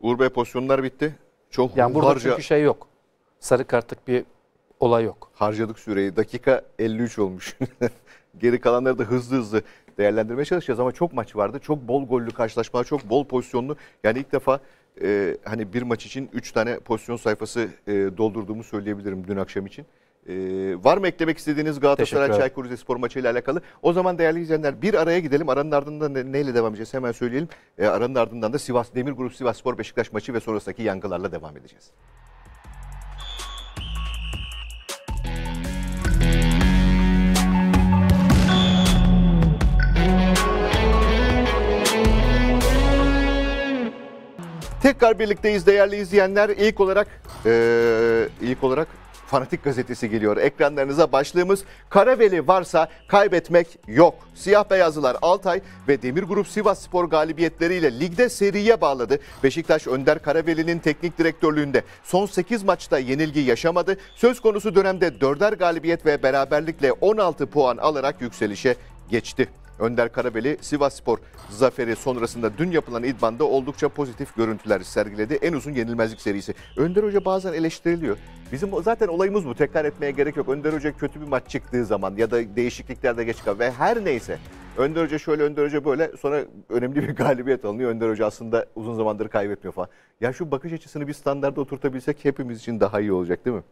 Uğur Bey pozisyonlar bitti. Çok yani burada harca... çünkü şey yok. Sarı kartlık bir olay yok. Harcadık süreyi. Dakika 53 olmuş. Geri kalanları da hızlı hızlı değerlendirmeye çalışacağız ama çok maç vardı. Çok bol gollü karşılaşma, çok bol pozisyonlu. Yani ilk defa e, hani bir maç için 3 tane pozisyon sayfası e, doldurduğumu söyleyebilirim dün akşam için. E, var mı eklemek istediğiniz Galatasaray Çaykur Rizespor maçıyla alakalı? O zaman değerli izleyenler bir araya gidelim. Aranın ardından ne, neyle devam edeceğiz hemen söyleyelim. E, aranın ardından da Sivas Demir Grup Sivas Spor Beşiktaş maçı ve sonrasındaki yankılarla devam edeceğiz. Tekrar birlikteyiz değerli izleyenler. İlk olarak ee, ilk olarak Fanatik gazetesi geliyor ekranlarınıza. Başlığımız Karaveli varsa kaybetmek yok. Siyah beyazlılar Altay ve Demir Grup Sivas Spor galibiyetleriyle ligde seriye bağladı. Beşiktaş Önder Karaveli'nin teknik direktörlüğünde son 8 maçta yenilgi yaşamadı. Söz konusu dönemde dörder galibiyet ve beraberlikle 16 puan alarak yükselişe geçti. Önder Karabeli Sivas Spor zaferi sonrasında dün yapılan idmanda oldukça pozitif görüntüler sergiledi. En uzun yenilmezlik serisi. Önder Hoca bazen eleştiriliyor. Bizim zaten olayımız bu. Tekrar etmeye gerek yok. Önder Hoca kötü bir maç çıktığı zaman ya da değişikliklerde geç kalan ve her neyse. Önder Hoca şöyle, Önder Hoca böyle. Sonra önemli bir galibiyet alınıyor. Önder Hoca aslında uzun zamandır kaybetmiyor falan. Ya şu bakış açısını bir standarda oturtabilsek hepimiz için daha iyi olacak değil mi?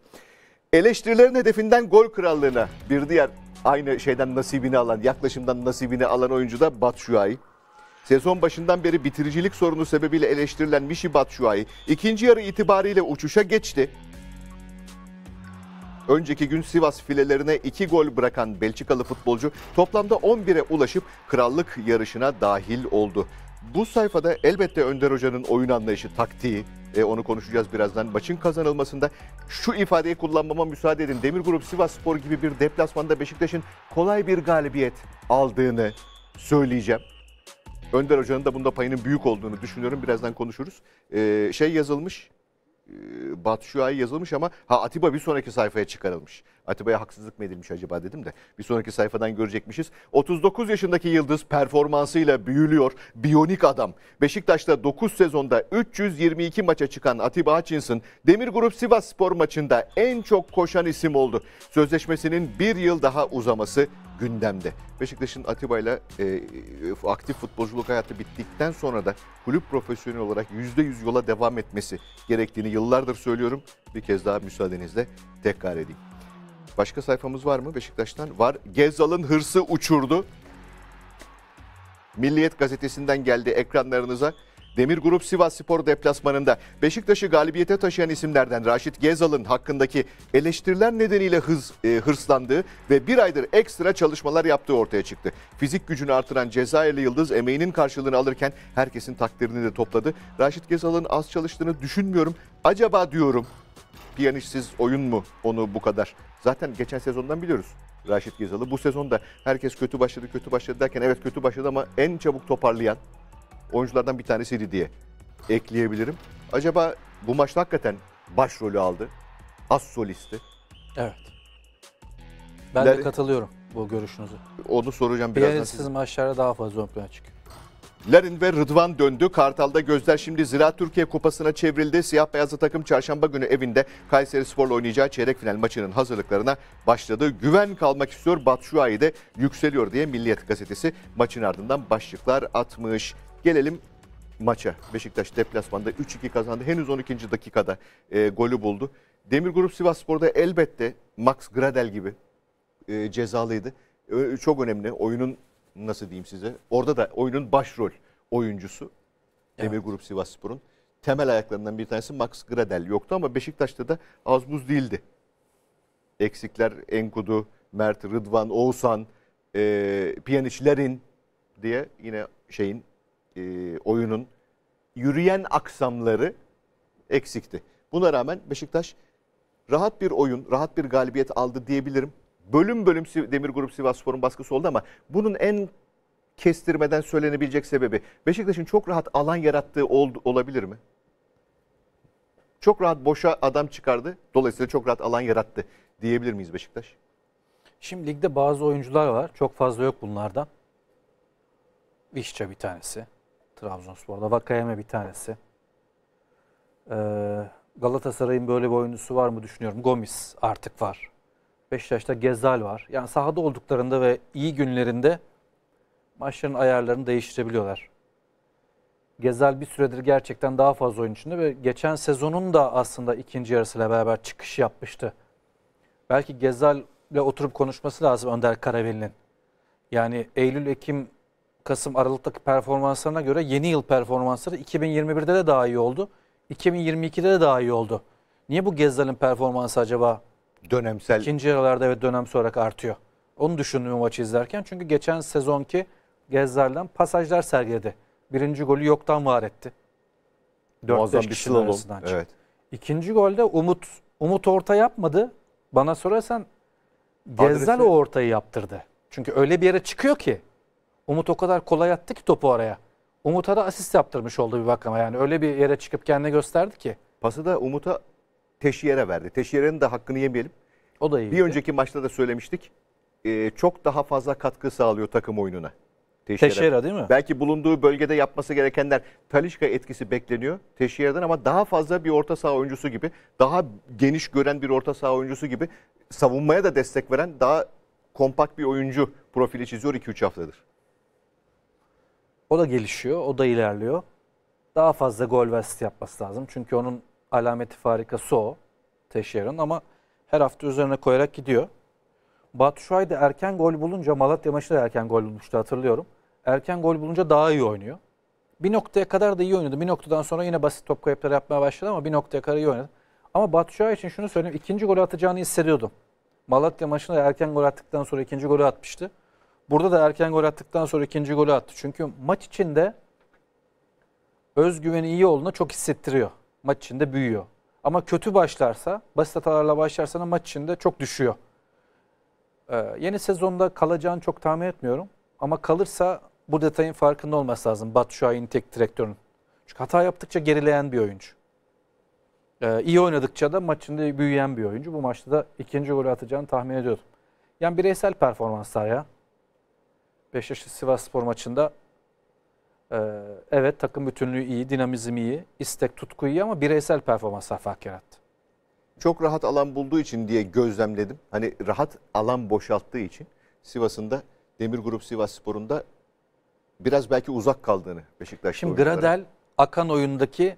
Eleştirilerin hedefinden gol krallığına bir diğer aynı şeyden nasibini alan, yaklaşımdan nasibini alan oyuncu da Batshuayi. Sezon başından beri bitiricilik sorunu sebebiyle eleştirilen Michy Batshuayi ikinci yarı itibariyle uçuşa geçti. Önceki gün Sivas filelerine 2 gol bırakan Belçikalı futbolcu toplamda 11'e ulaşıp krallık yarışına dahil oldu. Bu sayfada elbette Önder Hoca'nın oyun anlayışı, taktiği, e, onu konuşacağız birazdan. Maçın kazanılmasında şu ifadeyi kullanmama müsaade edin. Demir Grup Sivas Spor gibi bir deplasmanda Beşiktaş'ın kolay bir galibiyet aldığını söyleyeceğim. Önder Hoca'nın da bunda payının büyük olduğunu düşünüyorum. Birazdan konuşuruz. Ee, şey yazılmış, e, Batshuayi yazılmış ama ha Atiba bir sonraki sayfaya çıkarılmış. Atiba'ya haksızlık mı edilmiş acaba dedim de bir sonraki sayfadan görecekmişiz. 39 yaşındaki Yıldız performansıyla büyülüyor. Biyonik adam. Beşiktaş'ta 9 sezonda 322 maça çıkan Atiba Hutchinson Demir Grup Sivas Spor maçında en çok koşan isim oldu. Sözleşmesinin bir yıl daha uzaması gündemde. Beşiktaş'ın Atiba'yla e, e, aktif futbolculuk hayatı bittikten sonra da kulüp profesyonel olarak yüzde yüz yola devam etmesi gerektiğini yıllardır söylüyorum. Bir kez daha müsaadenizle tekrar edeyim. Başka sayfamız var mı Beşiktaş'tan? Var. Gezal'ın hırsı uçurdu. Milliyet gazetesinden geldi ekranlarınıza. Demir Grup Sivas Spor deplasmanında Beşiktaş'ı galibiyete taşıyan isimlerden Raşit Gezal'ın hakkındaki eleştiriler nedeniyle hız, e, hırslandığı ve bir aydır ekstra çalışmalar yaptığı ortaya çıktı. Fizik gücünü artıran Cezayirli Yıldız emeğinin karşılığını alırken herkesin takdirini de topladı. Raşit Gezal'ın az çalıştığını düşünmüyorum. Acaba diyorum piyanistsiz oyun mu onu bu kadar? Zaten geçen sezondan biliyoruz. Raşit Gezalı bu sezonda herkes kötü başladı kötü başladı derken evet kötü başladı ama en çabuk toparlayan oyunculardan bir tanesiydi diye ekleyebilirim. Acaba bu maçta hakikaten başrolü aldı. Az solisti. Evet. Ben Ler... de katılıyorum bu görüşünüzü. Onu soracağım birazdan. Piyanisiz size... maçlarda daha fazla ön plana çıkıyor. Larin ve Rıdvan döndü. Kartal'da gözler şimdi Ziraat Türkiye Kupası'na çevrildi. Siyah beyazlı takım çarşamba günü evinde Kayseri Spor'la oynayacağı çeyrek final maçının hazırlıklarına başladı. Güven kalmak istiyor. Batu de yükseliyor diye Milliyet Gazetesi maçın ardından başlıklar atmış. Gelelim maça. Beşiktaş deplasmanda 3-2 kazandı. Henüz 12. dakikada e, golü buldu. Demir Grup Sivasspor'da elbette Max Gradel gibi e, cezalıydı. E, çok önemli oyunun nasıl diyeyim size? Orada da oyunun başrol oyuncusu Demir evet. Grup Sivasspor'un temel ayaklarından bir tanesi Max Gradel yoktu ama Beşiktaş'ta da az buz değildi. Eksikler Enkudu, Mert, Rıdvan, Oğuzhan, e, Piyaniçlerin diye yine şeyin e, oyunun yürüyen aksamları eksikti. Buna rağmen Beşiktaş rahat bir oyun, rahat bir galibiyet aldı diyebilirim. Bölüm bölüm Demir Grup Sivasspor'un baskısı oldu ama bunun en kestirmeden söylenebilecek sebebi Beşiktaş'ın çok rahat alan yarattığı ol, olabilir mi? Çok rahat boşa adam çıkardı. Dolayısıyla çok rahat alan yarattı diyebilir miyiz Beşiktaş? Şimdi ligde bazı oyuncular var. Çok fazla yok bunlardan. Vişça bir tanesi. Trabzonspor'da. Vakayeme bir tanesi. Ee, Galatasaray'ın böyle bir oyuncusu var mı düşünüyorum. Gomis artık var. Beşiktaş'ta Gezal var. Yani sahada olduklarında ve iyi günlerinde maçların ayarlarını değiştirebiliyorlar. Gezal bir süredir gerçekten daha fazla oyun içinde ve geçen sezonun da aslında ikinci yarısıyla beraber çıkış yapmıştı. Belki Gezal'le oturup konuşması lazım Önder Karaveli'nin. Yani Eylül-Ekim Kasım Aralık'taki performanslarına göre yeni yıl performansları 2021'de de daha iyi oldu. 2022'de de daha iyi oldu. Niye bu Gezzal'in performansı acaba dönemsel ikinci yarılarda ve dönem olarak artıyor? Onu düşündüm maçı izlerken. Çünkü geçen sezonki Gezzal'den pasajlar sergiledi. Birinci golü yoktan var etti. 4-5 kişinin arasından Evet. İkinci golde Umut Umut orta yapmadı. Bana sorarsan Gezzal o ortayı yaptırdı. Çünkü öyle bir yere çıkıyor ki Umut o kadar kolay attı ki topu oraya. Umut'a da asist yaptırmış oldu bir bakıma yani. Öyle bir yere çıkıp kendine gösterdi ki. Pası da Umut'a Teşiyer'e verdi. Teşiyer'in de hakkını yemeyelim. O da iyi. Bir önceki maçta da söylemiştik. Ee, çok daha fazla katkı sağlıyor takım oyununa. Teşiyer'e Teşiyer'e değil mi? Belki bulunduğu bölgede yapması gerekenler Talişka etkisi bekleniyor Teşiyer'den ama daha fazla bir orta saha oyuncusu gibi, daha geniş gören bir orta saha oyuncusu gibi savunmaya da destek veren daha kompakt bir oyuncu profili çiziyor 2-3 haftadır. O da gelişiyor, o da ilerliyor. Daha fazla gol ve asist yapması lazım. Çünkü onun alameti farikası o. teşerin ama her hafta üzerine koyarak gidiyor. Batu Şuay da erken gol bulunca Malatya maçında erken gol bulmuştu hatırlıyorum. Erken gol bulunca daha iyi oynuyor. Bir noktaya kadar da iyi oynadı. Bir noktadan sonra yine basit top kayıpları yapmaya başladı ama bir noktaya kadar iyi oynadı. Ama Batu için şunu söyleyeyim. ikinci golü atacağını hissediyordum. Malatya maçında erken gol attıktan sonra ikinci golü atmıştı. Burada da erken gol attıktan sonra ikinci golü attı. Çünkü maç içinde özgüveni iyi olduğuna çok hissettiriyor. Maç içinde büyüyor. Ama kötü başlarsa, basit hatalarla başlarsa maç içinde çok düşüyor. Ee, yeni sezonda kalacağını çok tahmin etmiyorum. Ama kalırsa bu detayın farkında olması lazım Batu Şahin tek direktörün. Çünkü hata yaptıkça gerileyen bir oyuncu. Ee, iyi oynadıkça da maçında büyüyen bir oyuncu. Bu maçta da ikinci golü atacağını tahmin ediyordum. Yani bireysel performanslar ya. Beşiktaş Sivas Spor maçında e, evet takım bütünlüğü iyi, dinamizm iyi, istek tutku iyi ama bireysel performans fark yarattı. Çok rahat alan bulduğu için diye gözlemledim. Hani rahat alan boşalttığı için Sivas'ın da Demir Grup Sivas Sporunda biraz belki uzak kaldığını Beşiktaş Şimdi Gradel akan oyundaki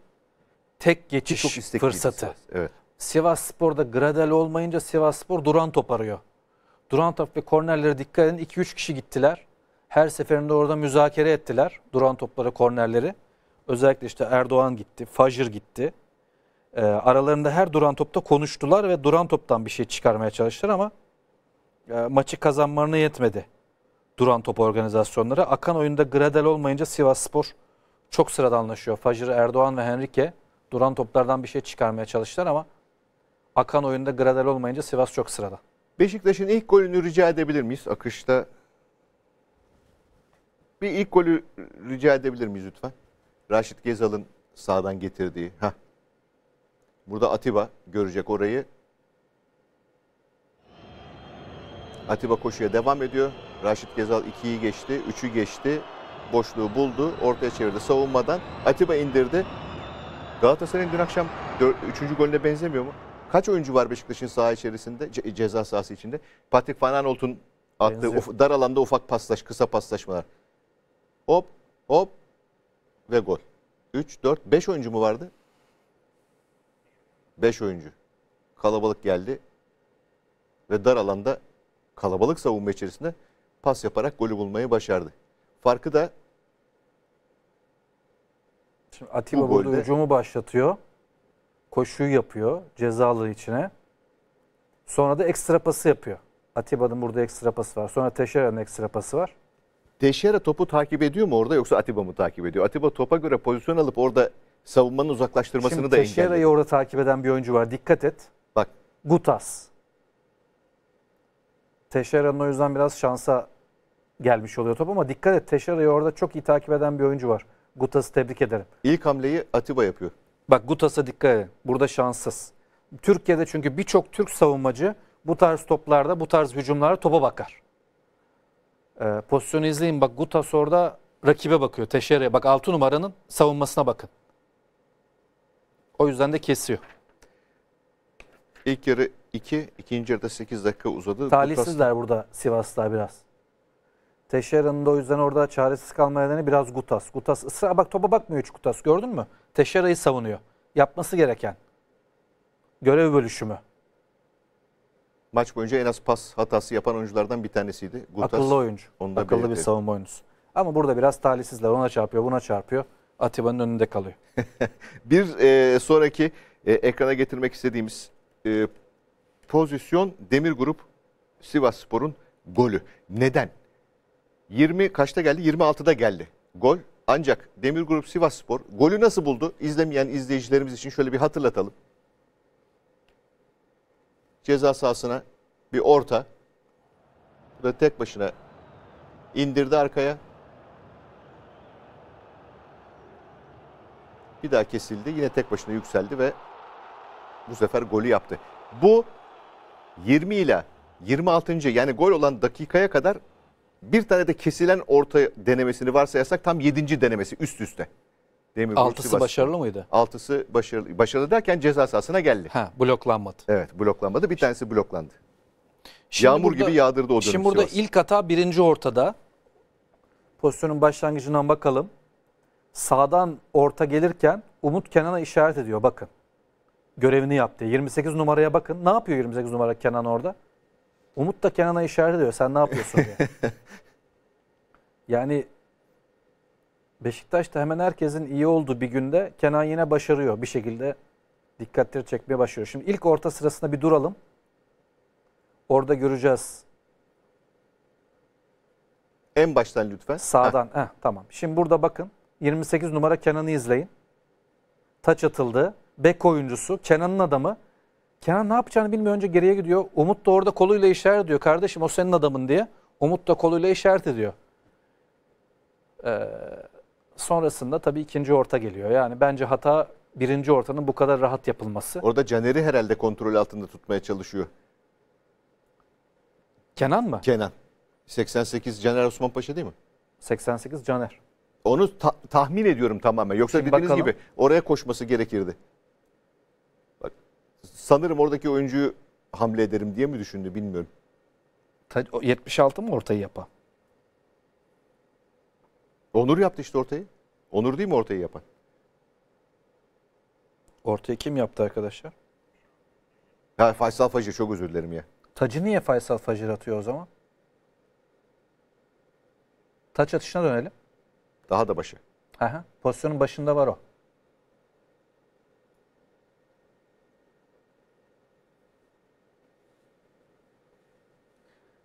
tek geçiş fırsatı. Sivas. Evet. Sivas Spor'da Gradel olmayınca Sivas Spor duran toparıyor. Duran top ve kornerlere dikkat edin 2-3 kişi gittiler. Her seferinde orada müzakere ettiler duran topları, kornerleri. Özellikle işte Erdoğan gitti, Fajr gitti. E, aralarında her duran topta konuştular ve duran toptan bir şey çıkarmaya çalıştılar ama e, maçı kazanmalarına yetmedi duran top organizasyonları. Akan oyunda Gradel olmayınca Sivas Spor çok sıradanlaşıyor. Fajr, Erdoğan ve Henrique duran toplardan bir şey çıkarmaya çalıştılar ama akan oyunda Gradel olmayınca Sivas çok sırada. Beşiktaş'ın ilk golünü rica edebilir miyiz? Akışta bir ilk golü rica edebilir miyiz lütfen? Raşit Gezal'ın sağdan getirdiği. Heh. Burada Atiba görecek orayı. Atiba koşuya devam ediyor. Raşit Gezal 2'yi geçti, 3'ü geçti. Boşluğu buldu, ortaya çevirdi savunmadan. Atiba indirdi. Galatasaray'ın dün akşam 3. golüne benzemiyor mu? Kaç oyuncu var Beşiktaş'ın saha içerisinde, ce ceza sahası içinde? Patrick Van Aanholt'un attığı Benziyor. dar alanda ufak paslaş, kısa paslaşmalar hop hop ve gol. 3, 4, 5 oyuncu mu vardı? 5 oyuncu. Kalabalık geldi ve dar alanda kalabalık savunma içerisinde pas yaparak golü bulmayı başardı. Farkı da Şimdi Atiba bu burada hücumu başlatıyor. Koşuyu yapıyor cezalı içine. Sonra da ekstra pası yapıyor. Atiba'nın burada ekstra pası var. Sonra Teşera'nın ekstra pası var. Teixeira topu takip ediyor mu orada yoksa Atiba mı takip ediyor? Atiba topa göre pozisyon alıp orada savunmanın uzaklaştırmasını Şimdi da engelliyor. Teixeira'yı orada takip eden bir oyuncu var. Dikkat et. Bak. Gutas. Teixeira'nın o yüzden biraz şansa gelmiş oluyor top ama dikkat et Teixeira'yı orada çok iyi takip eden bir oyuncu var. Gutas'ı tebrik ederim. İlk hamleyi Atiba yapıyor. Bak Gutas'a dikkat edin. Burada şanssız. Türkiye'de çünkü birçok Türk savunmacı bu tarz toplarda, bu tarz hücumlarda topa bakar. Ee, pozisyonu izleyin bak Gutas orada rakibe bakıyor Teşere'ye. Bak 6 numaranın savunmasına bakın. O yüzden de kesiyor. İlk yarı 2, iki, ikinci yarıda 8 dakika uzadı. Talihsizler Gutas... burada Sivas'ta biraz. Teşera'nın da o yüzden orada çaresiz kalma nedeni biraz Gutas. Gutas ısrar bak topa bakmıyor hiç Gutas gördün mü? Teşera'yı savunuyor. Yapması gereken. Görev bölüşümü maç boyunca en az pas hatası yapan oyunculardan bir tanesiydi. Gutas, Akıllı oyuncu. Onu da Akıllı bir savunma oyuncusu. Ama burada biraz talihsizler. Ona çarpıyor, buna çarpıyor. Atiba'nın önünde kalıyor. bir e, sonraki e, ekrana getirmek istediğimiz e, pozisyon Demir Grup Sivas Spor'un golü. Neden? 20 kaçta geldi? 26'da geldi gol. Ancak Demir Grup Sivas Spor golü nasıl buldu? İzlemeyen izleyicilerimiz için şöyle bir hatırlatalım ceza sahasına bir orta. Bu da tek başına indirdi arkaya. Bir daha kesildi. Yine tek başına yükseldi ve bu sefer golü yaptı. Bu 20 ile 26. yani gol olan dakikaya kadar bir tane de kesilen orta denemesini varsayarsak tam 7. denemesi üst üste. Demir Altısı başarılı mıydı? Altısı başarılı. Başarılı derken ceza sahasına geldi. Ha, bloklanmadı. Evet bloklanmadı. Bir tanesi bloklandı. Şimdi Yağmur burada, gibi yağdırdı o dönüm Şimdi burada Sivas. ilk hata birinci ortada. Pozisyonun başlangıcından bakalım. Sağdan orta gelirken Umut Kenan'a işaret ediyor bakın. Görevini yaptı. 28 numaraya bakın. Ne yapıyor 28 numara Kenan orada? Umut da Kenan'a işaret ediyor. Sen ne yapıyorsun diye. yani Beşiktaş'ta hemen herkesin iyi olduğu bir günde Kenan yine başarıyor. Bir şekilde dikkatleri çekmeye başlıyor. Şimdi ilk orta sırasında bir duralım. Orada göreceğiz. En baştan lütfen. Sağdan. Heh. Heh, tamam. Şimdi burada bakın. 28 numara Kenan'ı izleyin. Taç atıldı. Bek oyuncusu. Kenan'ın adamı. Kenan ne yapacağını bilmiyor önce geriye gidiyor. Umut da orada koluyla işaret ediyor. Kardeşim o senin adamın diye. Umut da koluyla işaret ediyor. Ee, sonrasında tabii ikinci orta geliyor. Yani bence hata birinci ortanın bu kadar rahat yapılması. Orada Caner'i herhalde kontrol altında tutmaya çalışıyor. Kenan mı? Kenan. 88 Caner Osman Paşa değil mi? 88 Caner. Onu ta tahmin ediyorum tamamen. Yoksa Şimdi dediğiniz bakalım. gibi oraya koşması gerekirdi. Bak, sanırım oradaki oyuncuyu hamle ederim diye mi düşündü bilmiyorum. 76 mı ortayı yapan? Onur yaptı işte ortayı. Onur değil mi ortayı yapan? Ortayı kim yaptı arkadaşlar? Ya Faysal Facir çok özür dilerim ya. Tacı niye Faysal Facir atıyor o zaman? Taç atışına dönelim. Daha da başı. Aha, pozisyonun başında var o.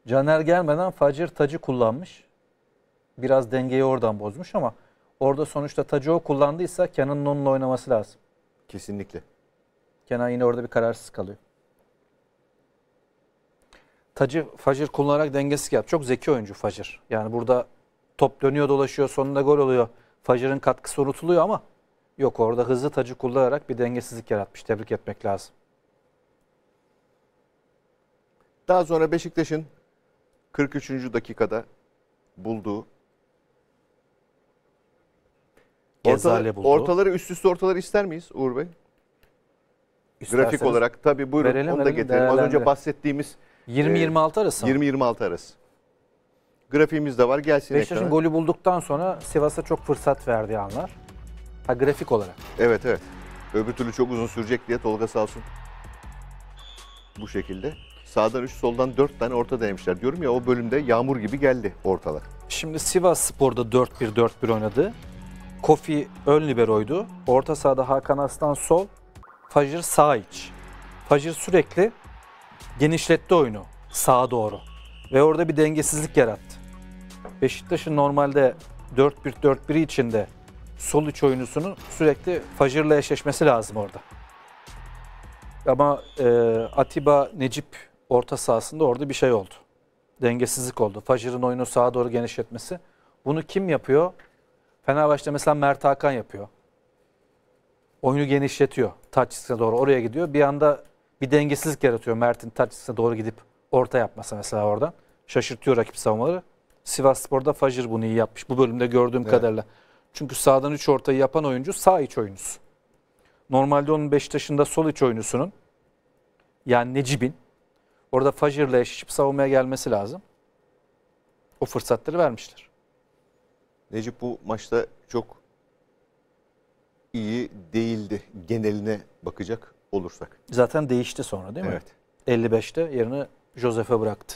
Caner gelmeden Facir tacı kullanmış biraz dengeyi oradan bozmuş ama orada sonuçta tacı o kullandıysa Kenan'ın onunla oynaması lazım. Kesinlikle. Kenan yine orada bir kararsız kalıyor. Tacı Fajr kullanarak dengesiz yap. Çok zeki oyuncu Fajr. Yani burada top dönüyor dolaşıyor sonunda gol oluyor. Fajr'ın katkısı unutuluyor ama yok orada hızlı tacı kullanarak bir dengesizlik yaratmış. Tebrik etmek lazım. Daha sonra Beşiktaş'ın 43. dakikada bulduğu Gezale buldu. Ortaları üst üste ortaları ister miyiz Uğur Bey? İsterseniz Grafik olarak tabii buyurun verelim, onu da getirelim. Az önce bahsettiğimiz 20-26 arası. mı? 20-26 arası. Grafiğimiz de var gelsin Beşiktaş'ın ekrana. golü bulduktan sonra Sivas'a çok fırsat verdiği anlar. Ha grafik olarak. Evet evet. Öbür türlü çok uzun sürecek diye Tolga sağ olsun. Bu şekilde. Sağdan 3, soldan 4 tane orta denemişler. Diyorum ya o bölümde yağmur gibi geldi ortalar. Şimdi Sivas Spor'da 4-1-4-1 oynadı. Kofi ön liberoydu. Orta sahada Hakan Aslan sol, Fajr sağ iç. Fajr sürekli genişletti oyunu sağa doğru. Ve orada bir dengesizlik yarattı. Beşiktaş'ın normalde 4-1-4-1 içinde sol iç oyuncusunun sürekli Fajr'la eşleşmesi lazım orada. Ama e, Atiba Necip orta sahasında orada bir şey oldu. Dengesizlik oldu. Fajr'ın oyunu sağa doğru genişletmesi. Bunu kim yapıyor? Fenerbahçe'de mesela Mert Hakan yapıyor. Oyunu genişletiyor. Taççısına doğru oraya gidiyor. Bir anda bir dengesizlik yaratıyor Mert'in taççısına doğru gidip orta yapması mesela oradan. Şaşırtıyor rakip savunmaları. Sivas Spor'da Fajr bunu iyi yapmış. Bu bölümde gördüğüm evet. kadarıyla. Çünkü sağdan üç ortayı yapan oyuncu sağ iç oyuncusu. Normalde onun Beşiktaş'ında sol iç oyuncusunun yani Necip'in orada Fajr'la eşleşip savunmaya gelmesi lazım. O fırsatları vermişler. Necip bu maçta çok iyi değildi geneline bakacak olursak. Zaten değişti sonra değil mi? Evet. 55'te yerini Josef'e bıraktı.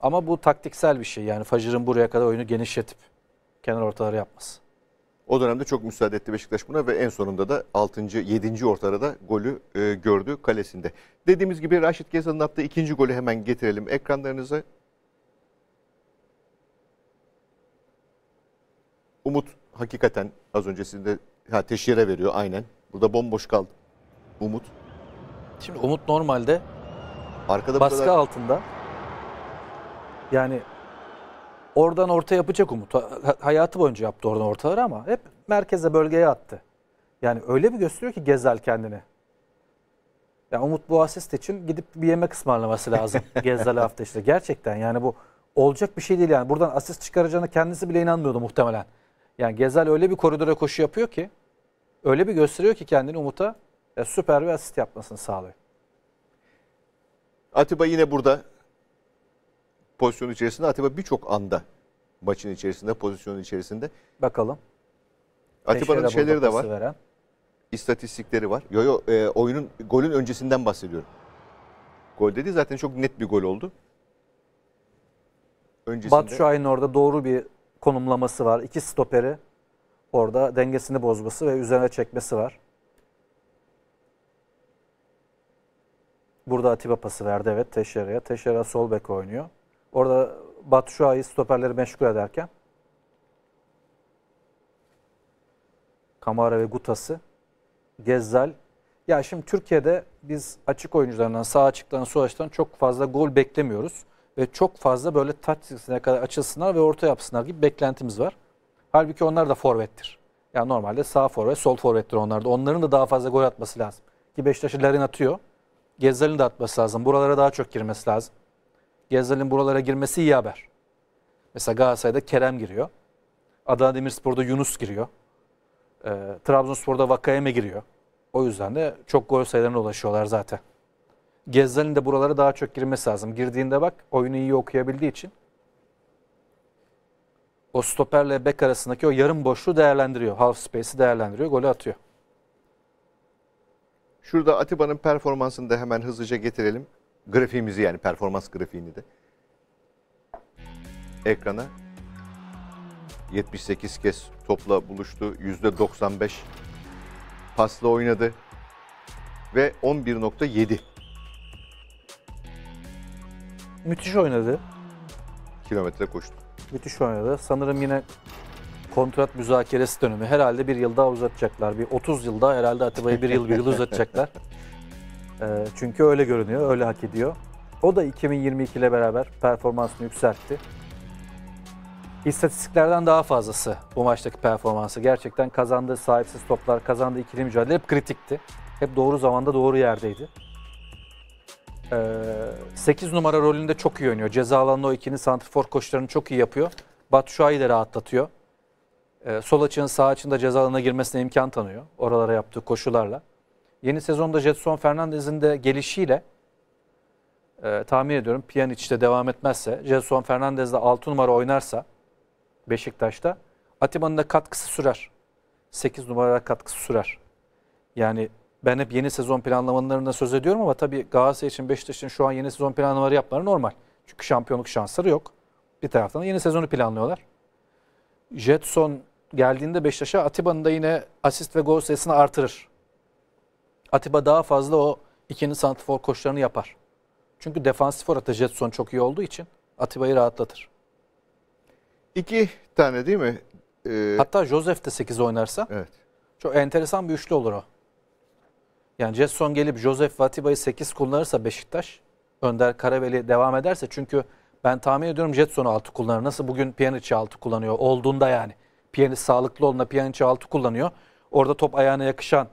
Ama bu taktiksel bir şey. Yani Fajr'ın buraya kadar oyunu genişletip kenar ortaları yapması. O dönemde çok müsaade etti Beşiktaş buna ve en sonunda da 6. 7. ortada da golü e, gördü kalesinde. Dediğimiz gibi Raşit Gezal'ın attığı ikinci golü hemen getirelim ekranlarınıza. Umut hakikaten az öncesinde ha, teşhire veriyor aynen. Burada bomboş kaldı. Umut. Şimdi Umut normalde Arkada baskı kadar... altında. Yani oradan orta yapacak Umut. Hayatı boyunca yaptı oradan ortaları ama hep merkeze bölgeye attı. Yani öyle bir gösteriyor ki Gezel kendini. Yani Umut bu asist için gidip bir yemek ısmarlaması lazım Gezzel'e hafta işte. Gerçekten yani bu olacak bir şey değil yani. Buradan asist çıkaracağına kendisi bile inanmıyordu muhtemelen. Yani Gezel öyle bir koridora koşu yapıyor ki öyle bir gösteriyor ki kendini Umut'a e, süper bir asist yapmasını sağlıyor. Atiba yine burada pozisyon içerisinde. Atiba birçok anda maçın içerisinde, pozisyonun içerisinde. Bakalım. Atiba'nın şeyleri de var. Veren. İstatistikleri var. Yo yo e, oyunun golün öncesinden bahsediyorum. Gol dedi zaten çok net bir gol oldu. Öncesinde... Batu Şahin orada doğru bir konumlaması var. İki stoperi orada dengesini bozması ve üzerine çekmesi var. Burada Atiba pası verdi evet Teşere'ye. Teşere sol bek oynuyor. Orada Batu Şua'yı stoperleri meşgul ederken Kamara ve Gutası Gezzal. Ya şimdi Türkiye'de biz açık oyuncularından, sağ açıktan, sol açıktan çok fazla gol beklemiyoruz ve çok fazla böyle taç çizgisine kadar açılsınlar ve orta yapsınlar gibi beklentimiz var. Halbuki onlar da forvettir. Yani normalde sağ forvet, sol forvettir onlar da. Onların da daha fazla gol atması lazım. Ki Beşiktaş'ı Larin atıyor. Gezzel'in de atması lazım. Buralara daha çok girmesi lazım. Gezzel'in buralara girmesi iyi haber. Mesela Galatasaray'da Kerem giriyor. Adana Demirspor'da Yunus giriyor. E, Trabzonspor'da Vakayeme giriyor. O yüzden de çok gol sayılarına ulaşıyorlar zaten. Gezzal'in de buralara daha çok girmesi lazım. Girdiğinde bak oyunu iyi okuyabildiği için o stoperle bek arasındaki o yarım boşluğu değerlendiriyor. Half space'i değerlendiriyor. Golü atıyor. Şurada Atiba'nın performansını da hemen hızlıca getirelim. Grafiğimizi yani performans grafiğini de. Ekrana. 78 kez topla buluştu. %95 pasla oynadı. Ve 11.7 Müthiş oynadı. Kilometre koştu. Müthiş oynadı. Sanırım yine kontrat müzakeresi dönemi. Herhalde bir yıl daha uzatacaklar. Bir 30 yıl daha herhalde Atiba'yı bir yıl bir yıl uzatacaklar. e, çünkü öyle görünüyor, öyle hak ediyor. O da 2022 ile beraber performansını yükseltti. İstatistiklerden daha fazlası bu maçtaki performansı. Gerçekten kazandığı sahipsiz toplar, kazandığı ikili mücadele hep kritikti. Hep doğru zamanda doğru yerdeydi. 8 ee, numara rolünde çok iyi oynuyor. Ceza alanında o ikinin santrifor koşularını çok iyi yapıyor. Batu Şua'yı rahatlatıyor. E, sol açığın sağ açığında ceza alanına girmesine imkan tanıyor. Oralara yaptığı koşularla. Yeni sezonda Jetson Fernandez'in de gelişiyle e, tahmin ediyorum de devam etmezse, Jetson Fernandez de 6 numara oynarsa Beşiktaş'ta Atiba'nın da katkısı sürer. 8 numara katkısı sürer. Yani ben hep yeni sezon planlamalarında söz ediyorum ama tabii Galatasaray için Beşiktaş için şu an yeni sezon planlamaları yapmaları normal. Çünkü şampiyonluk şansları yok. Bir taraftan yeni sezonu planlıyorlar. Jetson geldiğinde Beşiktaş'a Atiba'nın da yine asist ve gol sayısını artırır. Atiba daha fazla o ikinci santifor koşularını yapar. Çünkü defansif orada Jetson çok iyi olduğu için Atiba'yı rahatlatır. İki tane değil mi? Ee... Hatta Josef de 8 oynarsa evet. çok enteresan bir üçlü olur o. Yani Cesson gelip Josef Vatiba'yı 8 kullanırsa Beşiktaş, Önder Karaveli devam ederse çünkü ben tahmin ediyorum Jetson'u 6 kullanır. Nasıl bugün Pjanic'i 6 kullanıyor olduğunda yani. Pjanic sağlıklı olduğunda Pjanic'i 6 kullanıyor. Orada top ayağına yakışan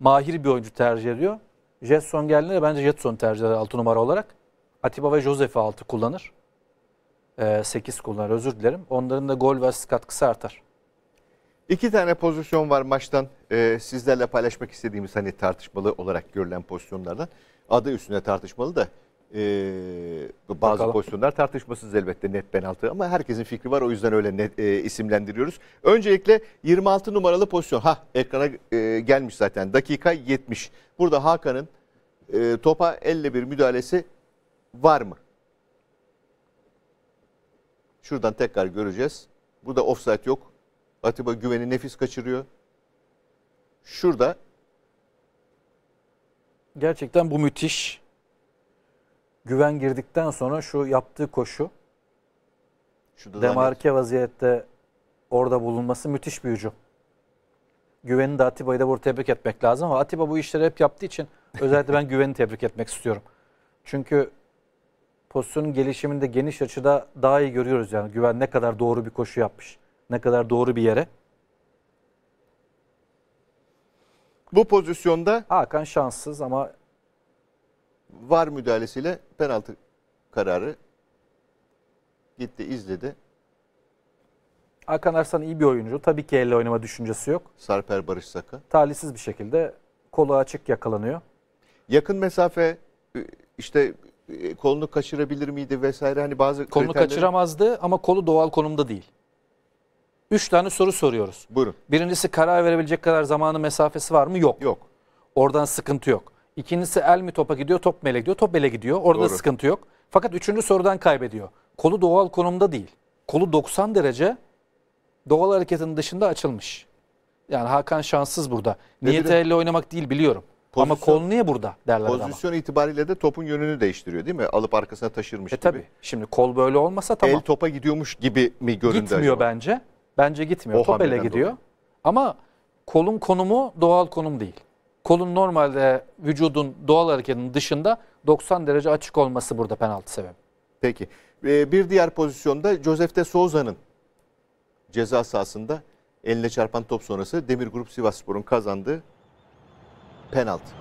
mahir bir oyuncu tercih ediyor. Jetson geldiğinde bence Jetson tercih eder 6 numara olarak. Atiba ve Josef'i 6 kullanır. 8 ee, kullanır özür dilerim. Onların da gol ve asist katkısı artar. İki tane pozisyon var maçtan e, sizlerle paylaşmak istediğimiz hani tartışmalı olarak görülen pozisyonlardan. Adı üstüne tartışmalı da e, bazı Bakalım. pozisyonlar tartışmasız elbette net penaltı ama herkesin fikri var o yüzden öyle net, e, isimlendiriyoruz. Öncelikle 26 numaralı pozisyon. Ha ekrana e, gelmiş zaten dakika 70. Burada Hakan'ın e, topa elle bir müdahalesi var mı? Şuradan tekrar göreceğiz. Burada offside yok. Atiba Güven'i nefis kaçırıyor. Şurada gerçekten bu müthiş. Güven girdikten sonra şu yaptığı koşu Şurada demarke zannet. vaziyette orada bulunması müthiş bir hücum. Güvenin de Atiba'yı da burada tebrik etmek lazım ama Atiba bu işleri hep yaptığı için özellikle ben Güven'i tebrik etmek istiyorum. Çünkü pozisyonun gelişiminde geniş açıda daha iyi görüyoruz yani Güven ne kadar doğru bir koşu yapmış. Ne kadar doğru bir yere. Bu pozisyonda Hakan şanssız ama var müdahalesiyle penaltı kararı gitti izledi. Hakan Arslan iyi bir oyuncu. Tabii ki elle oynama düşüncesi yok. Sarper Barış Sakı. Talihsiz bir şekilde kolu açık yakalanıyor. Yakın mesafe işte kolunu kaçırabilir miydi vesaire hani bazı Kolunu kriterleri... kaçıramazdı ama kolu doğal konumda değil. Üç tane soru soruyoruz. Buyurun. Birincisi karar verebilecek kadar zamanı mesafesi var mı? Yok. Yok. Oradan sıkıntı yok. İkincisi el mi topa gidiyor, top mele gidiyor, top ele gidiyor. Orada Doğru. sıkıntı yok. Fakat üçüncü sorudan kaybediyor. Kolu doğal konumda değil. Kolu 90 derece doğal hareketin dışında açılmış. Yani Hakan şanssız burada. Niyet elle oynamak değil biliyorum. Pozisyon, ama kol niye burada derler pozisyon ama. Pozisyon itibariyle de topun yönünü değiştiriyor değil mi? Alıp arkasına taşırmış e gibi. Tabii. Şimdi kol böyle olmasa tamam. El topa gidiyormuş gibi mi göründü Gitmiyor acaba? bence. Bence gitmiyor. O Topele gidiyor. Dolayı. Ama kolun konumu doğal konum değil. Kolun normalde vücudun doğal hareketinin dışında 90 derece açık olması burada penaltı sebebi. Peki. Ee, bir diğer pozisyonda Josef de Souza'nın ceza sahasında eline çarpan top sonrası Demir Grup Sivasspor'un kazandığı penaltı.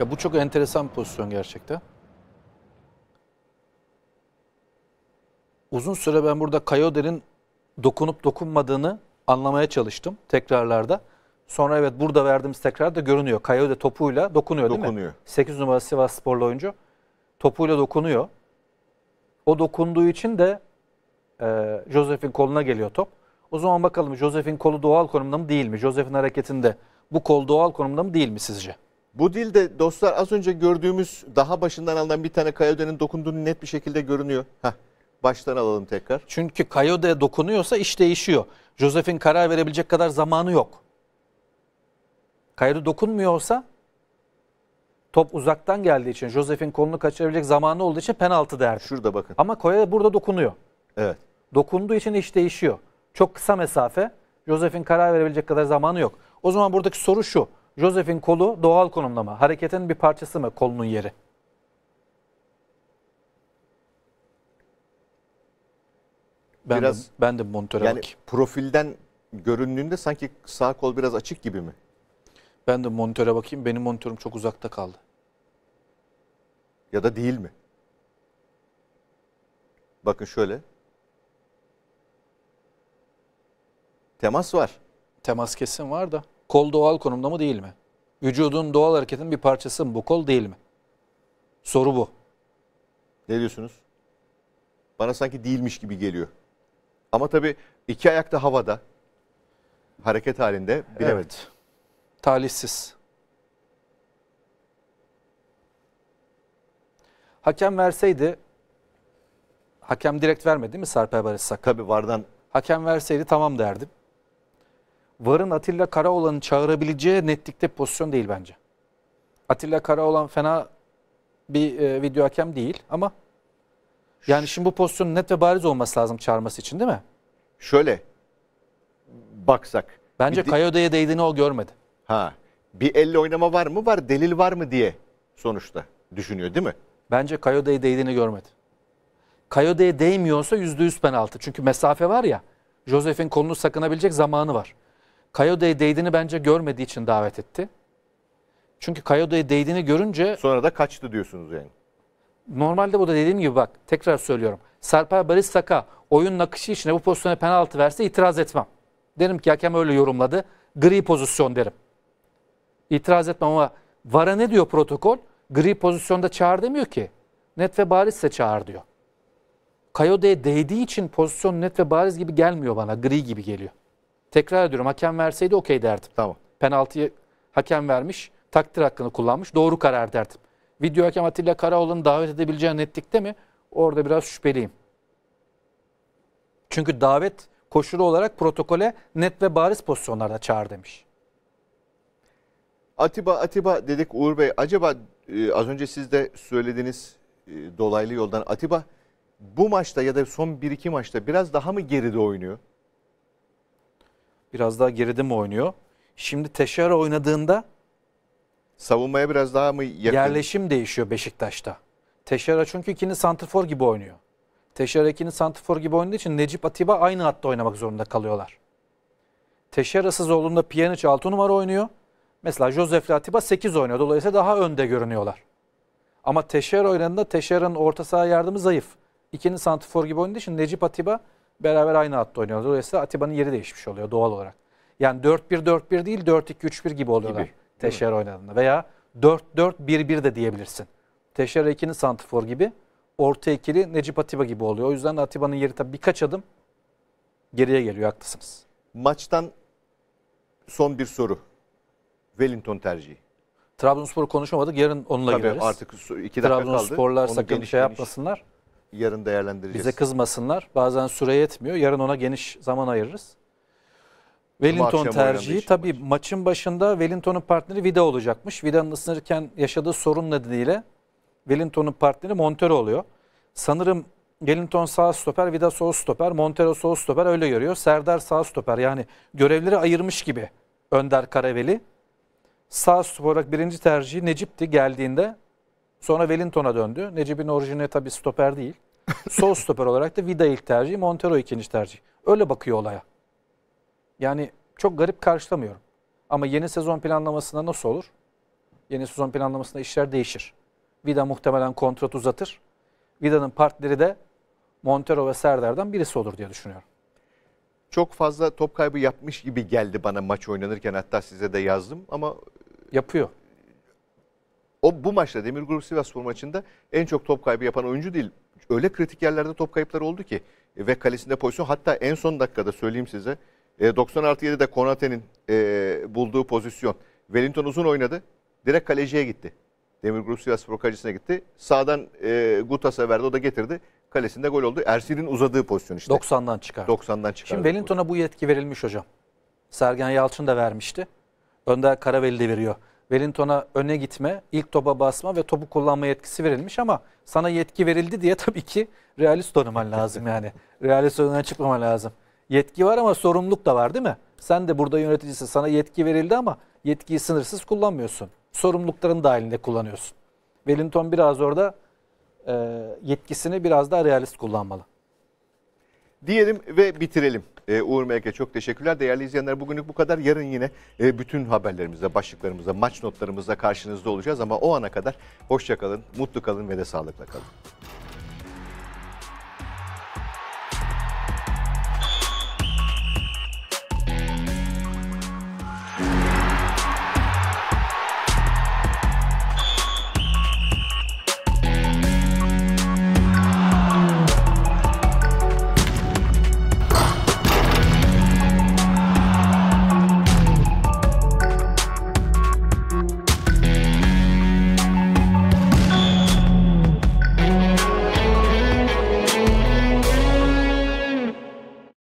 Ya bu çok enteresan pozisyon gerçekten. uzun süre ben burada Kayoder'in dokunup dokunmadığını anlamaya çalıştım tekrarlarda. Sonra evet burada verdiğimiz tekrar da görünüyor. Kayode topuyla dokunuyor, dokunuyor. değil mi? 8 numara Sivas sporlu oyuncu topuyla dokunuyor. O dokunduğu için de e, Josef'in koluna geliyor top. O zaman bakalım Joseph'in kolu doğal konumda mı değil mi? Joseph'in hareketinde bu kol doğal konumda mı değil mi sizce? Bu dilde dostlar az önce gördüğümüz daha başından alınan bir tane Kayode'nin dokunduğunu net bir şekilde görünüyor. Heh baştan alalım tekrar. Çünkü Kayode dokunuyorsa iş değişiyor. Josef'in karar verebilecek kadar zamanı yok. Kayode dokunmuyorsa top uzaktan geldiği için Josef'in kolunu kaçırabilecek zamanı olduğu için penaltı derdi. Şurada bakın. Ama Kayode burada dokunuyor. Evet. Dokunduğu için iş değişiyor. Çok kısa mesafe. Josef'in karar verebilecek kadar zamanı yok. O zaman buradaki soru şu. Josef'in kolu doğal konumlama Hareketin bir parçası mı kolunun yeri? Ben biraz de, ben de monitöre yani bakayım. profilden göründüğünde sanki sağ kol biraz açık gibi mi? Ben de monitöre bakayım. Benim monitörüm çok uzakta kaldı. Ya da değil mi? Bakın şöyle. Temas var. Temas kesin var da. Kol doğal konumda mı değil mi? Vücudun doğal hareketin bir parçası mı bu kol değil mi? Soru bu. Ne diyorsunuz? Bana sanki değilmiş gibi geliyor. Ama tabii iki ayakta havada hareket halinde bilemedim. Evet. Talihsiz. Hakem verseydi hakem direkt vermedi değil mi Sarper Barışsak? Tabii vardan. Hakem verseydi tamam derdim. Var'ın Atilla Karaoğlan'ı çağırabileceği netlikte pozisyon değil bence. Atilla Karaoğlan fena bir e, video hakem değil ama yani şimdi bu pozisyonun net ve bariz olması lazım çağırması için değil mi? Şöyle baksak. Bence bir Kayoda'ya değdiğini o görmedi. Ha. Bir elle oynama var mı? Var. Delil var mı diye sonuçta düşünüyor değil mi? Bence Kayoda'ya değdiğini görmedi. Kayoda'ya değmiyorsa yüzde %100 penaltı. Çünkü mesafe var ya. Joseph'in kolunu sakınabilecek zamanı var. Kayoda'ya değdiğini bence görmediği için davet etti. Çünkü Kayoda'ya değdiğini görünce... Sonra da kaçtı diyorsunuz yani normalde bu da dediğim gibi bak tekrar söylüyorum. Serper Barış Saka oyun nakışı içine bu pozisyona penaltı verse itiraz etmem. Derim ki hakem öyle yorumladı. Gri pozisyon derim. İtiraz etmem ama VAR'a ne diyor protokol? Gri pozisyonda çağır demiyor ki. Net ve barizse çağır diyor. Kayode'ye değdiği için pozisyon net ve bariz gibi gelmiyor bana. Gri gibi geliyor. Tekrar ediyorum hakem verseydi okey derdim. Tamam. Penaltıyı hakem vermiş, takdir hakkını kullanmış, doğru karar derdim video hakem Atilla Karaoğlu'nu davet edebileceği netlikte mi? Orada biraz şüpheliyim. Çünkü davet koşulu olarak protokole net ve bariz pozisyonlarda çağır demiş. Atiba Atiba dedik Uğur Bey. Acaba e, az önce siz de söylediğiniz e, dolaylı yoldan Atiba bu maçta ya da son 1-2 maçta biraz daha mı geride oynuyor? Biraz daha geride mi oynuyor? Şimdi Teşer oynadığında savunmaya biraz daha mı yakın? Yerleşim değişiyor Beşiktaş'ta. Teşera çünkü ikini santrfor gibi oynuyor. Teşera ikini santrfor gibi oynadığı için Necip Atiba aynı hatta oynamak zorunda kalıyorlar. Teşera'sız olduğunda Pjanic 6 numara oynuyor. Mesela Josef Atiba 8 oynuyor. Dolayısıyla daha önde görünüyorlar. Ama Teşer oynadığında Teşer'in orta saha yardımı zayıf. İkinin santrfor gibi oynadığı için Necip Atiba beraber aynı hatta oynuyor. Dolayısıyla Atiba'nın yeri değişmiş oluyor doğal olarak. Yani 4-1-4-1 değil 4-2-3-1 gibi oluyorlar. Gibi. Teşer oynadığında. Veya 4-4-1-1 de diyebilirsin. Teşer ikini santifor gibi. Orta ikili Necip Atiba gibi oluyor. O yüzden Atiba'nın yeri tabii birkaç adım geriye geliyor. Haklısınız. Maçtan son bir soru. Wellington tercihi. Trabzonspor'u konuşamadık. Yarın onunla Tabii gideriz. artık iki dakika Trabzonsporlar kaldı. sakın geniş, şey yapmasınlar. Geniş, yarın değerlendireceğiz. Bize kızmasınlar. Bazen süre yetmiyor. Yarın ona geniş zaman ayırırız. Wellington tercihi tabii maç. maçın başında Wellington'un partneri Vida olacakmış. Vida'nın ısınırken yaşadığı sorun nedeniyle Wellington'un partneri Montero oluyor. Sanırım Wellington sağ stoper, Vida sol stoper, Montero sol stoper öyle görüyor. Serdar sağ stoper yani görevleri ayırmış gibi Önder Karaveli. Sağ stoper olarak birinci tercihi Necip'ti geldiğinde. Sonra Wellington'a döndü. Necip'in orijinali tabii stoper değil. sol stoper olarak da Vida ilk tercihi, Montero ikinci tercih. Öyle bakıyor olaya. Yani çok garip karşılamıyorum. Ama yeni sezon planlamasında nasıl olur? Yeni sezon planlamasında işler değişir. Vida muhtemelen kontrat uzatır. Vida'nın partneri de Montero ve Serdar'dan birisi olur diye düşünüyorum. Çok fazla top kaybı yapmış gibi geldi bana maç oynanırken hatta size de yazdım ama e, yapıyor. O bu maçta Demirgol Sivasspor maçında en çok top kaybı yapan oyuncu değil. Öyle kritik yerlerde top kayıpları oldu ki e, ve kalesinde pozisyon hatta en son dakikada söyleyeyim size e, 96-7'de Konate'nin e, bulduğu pozisyon. Wellington uzun oynadı. Direkt kaleciye gitti. Demir Grup Sivasspor kalecisine gitti. Sağdan e, Gutas'a verdi. O da getirdi. Kalesinde gol oldu. Ersin'in uzadığı pozisyon işte. 90'dan çıkar. 90'dan çıkar. Şimdi Wellington'a bu yetki verilmiş hocam. Sergen Yalçın da vermişti. Önder Karaveli de veriyor. Wellington'a öne gitme, ilk topa basma ve topu kullanma yetkisi verilmiş ama sana yetki verildi diye tabii ki realist olman lazım yani. realist önüne çıkmaman lazım. Yetki var ama sorumluluk da var değil mi? Sen de burada yöneticisi sana yetki verildi ama yetkiyi sınırsız kullanmıyorsun. Sorumlulukların dahilinde kullanıyorsun. Wellington biraz orada e, yetkisini biraz daha realist kullanmalı. Diyelim ve bitirelim. Ee, Uğur Melke çok teşekkürler. Değerli izleyenler bugünlük bu kadar. Yarın yine e, bütün haberlerimizde, başlıklarımızda, maç notlarımızda karşınızda olacağız. Ama o ana kadar hoşça kalın, mutlu kalın ve de sağlıkla kalın.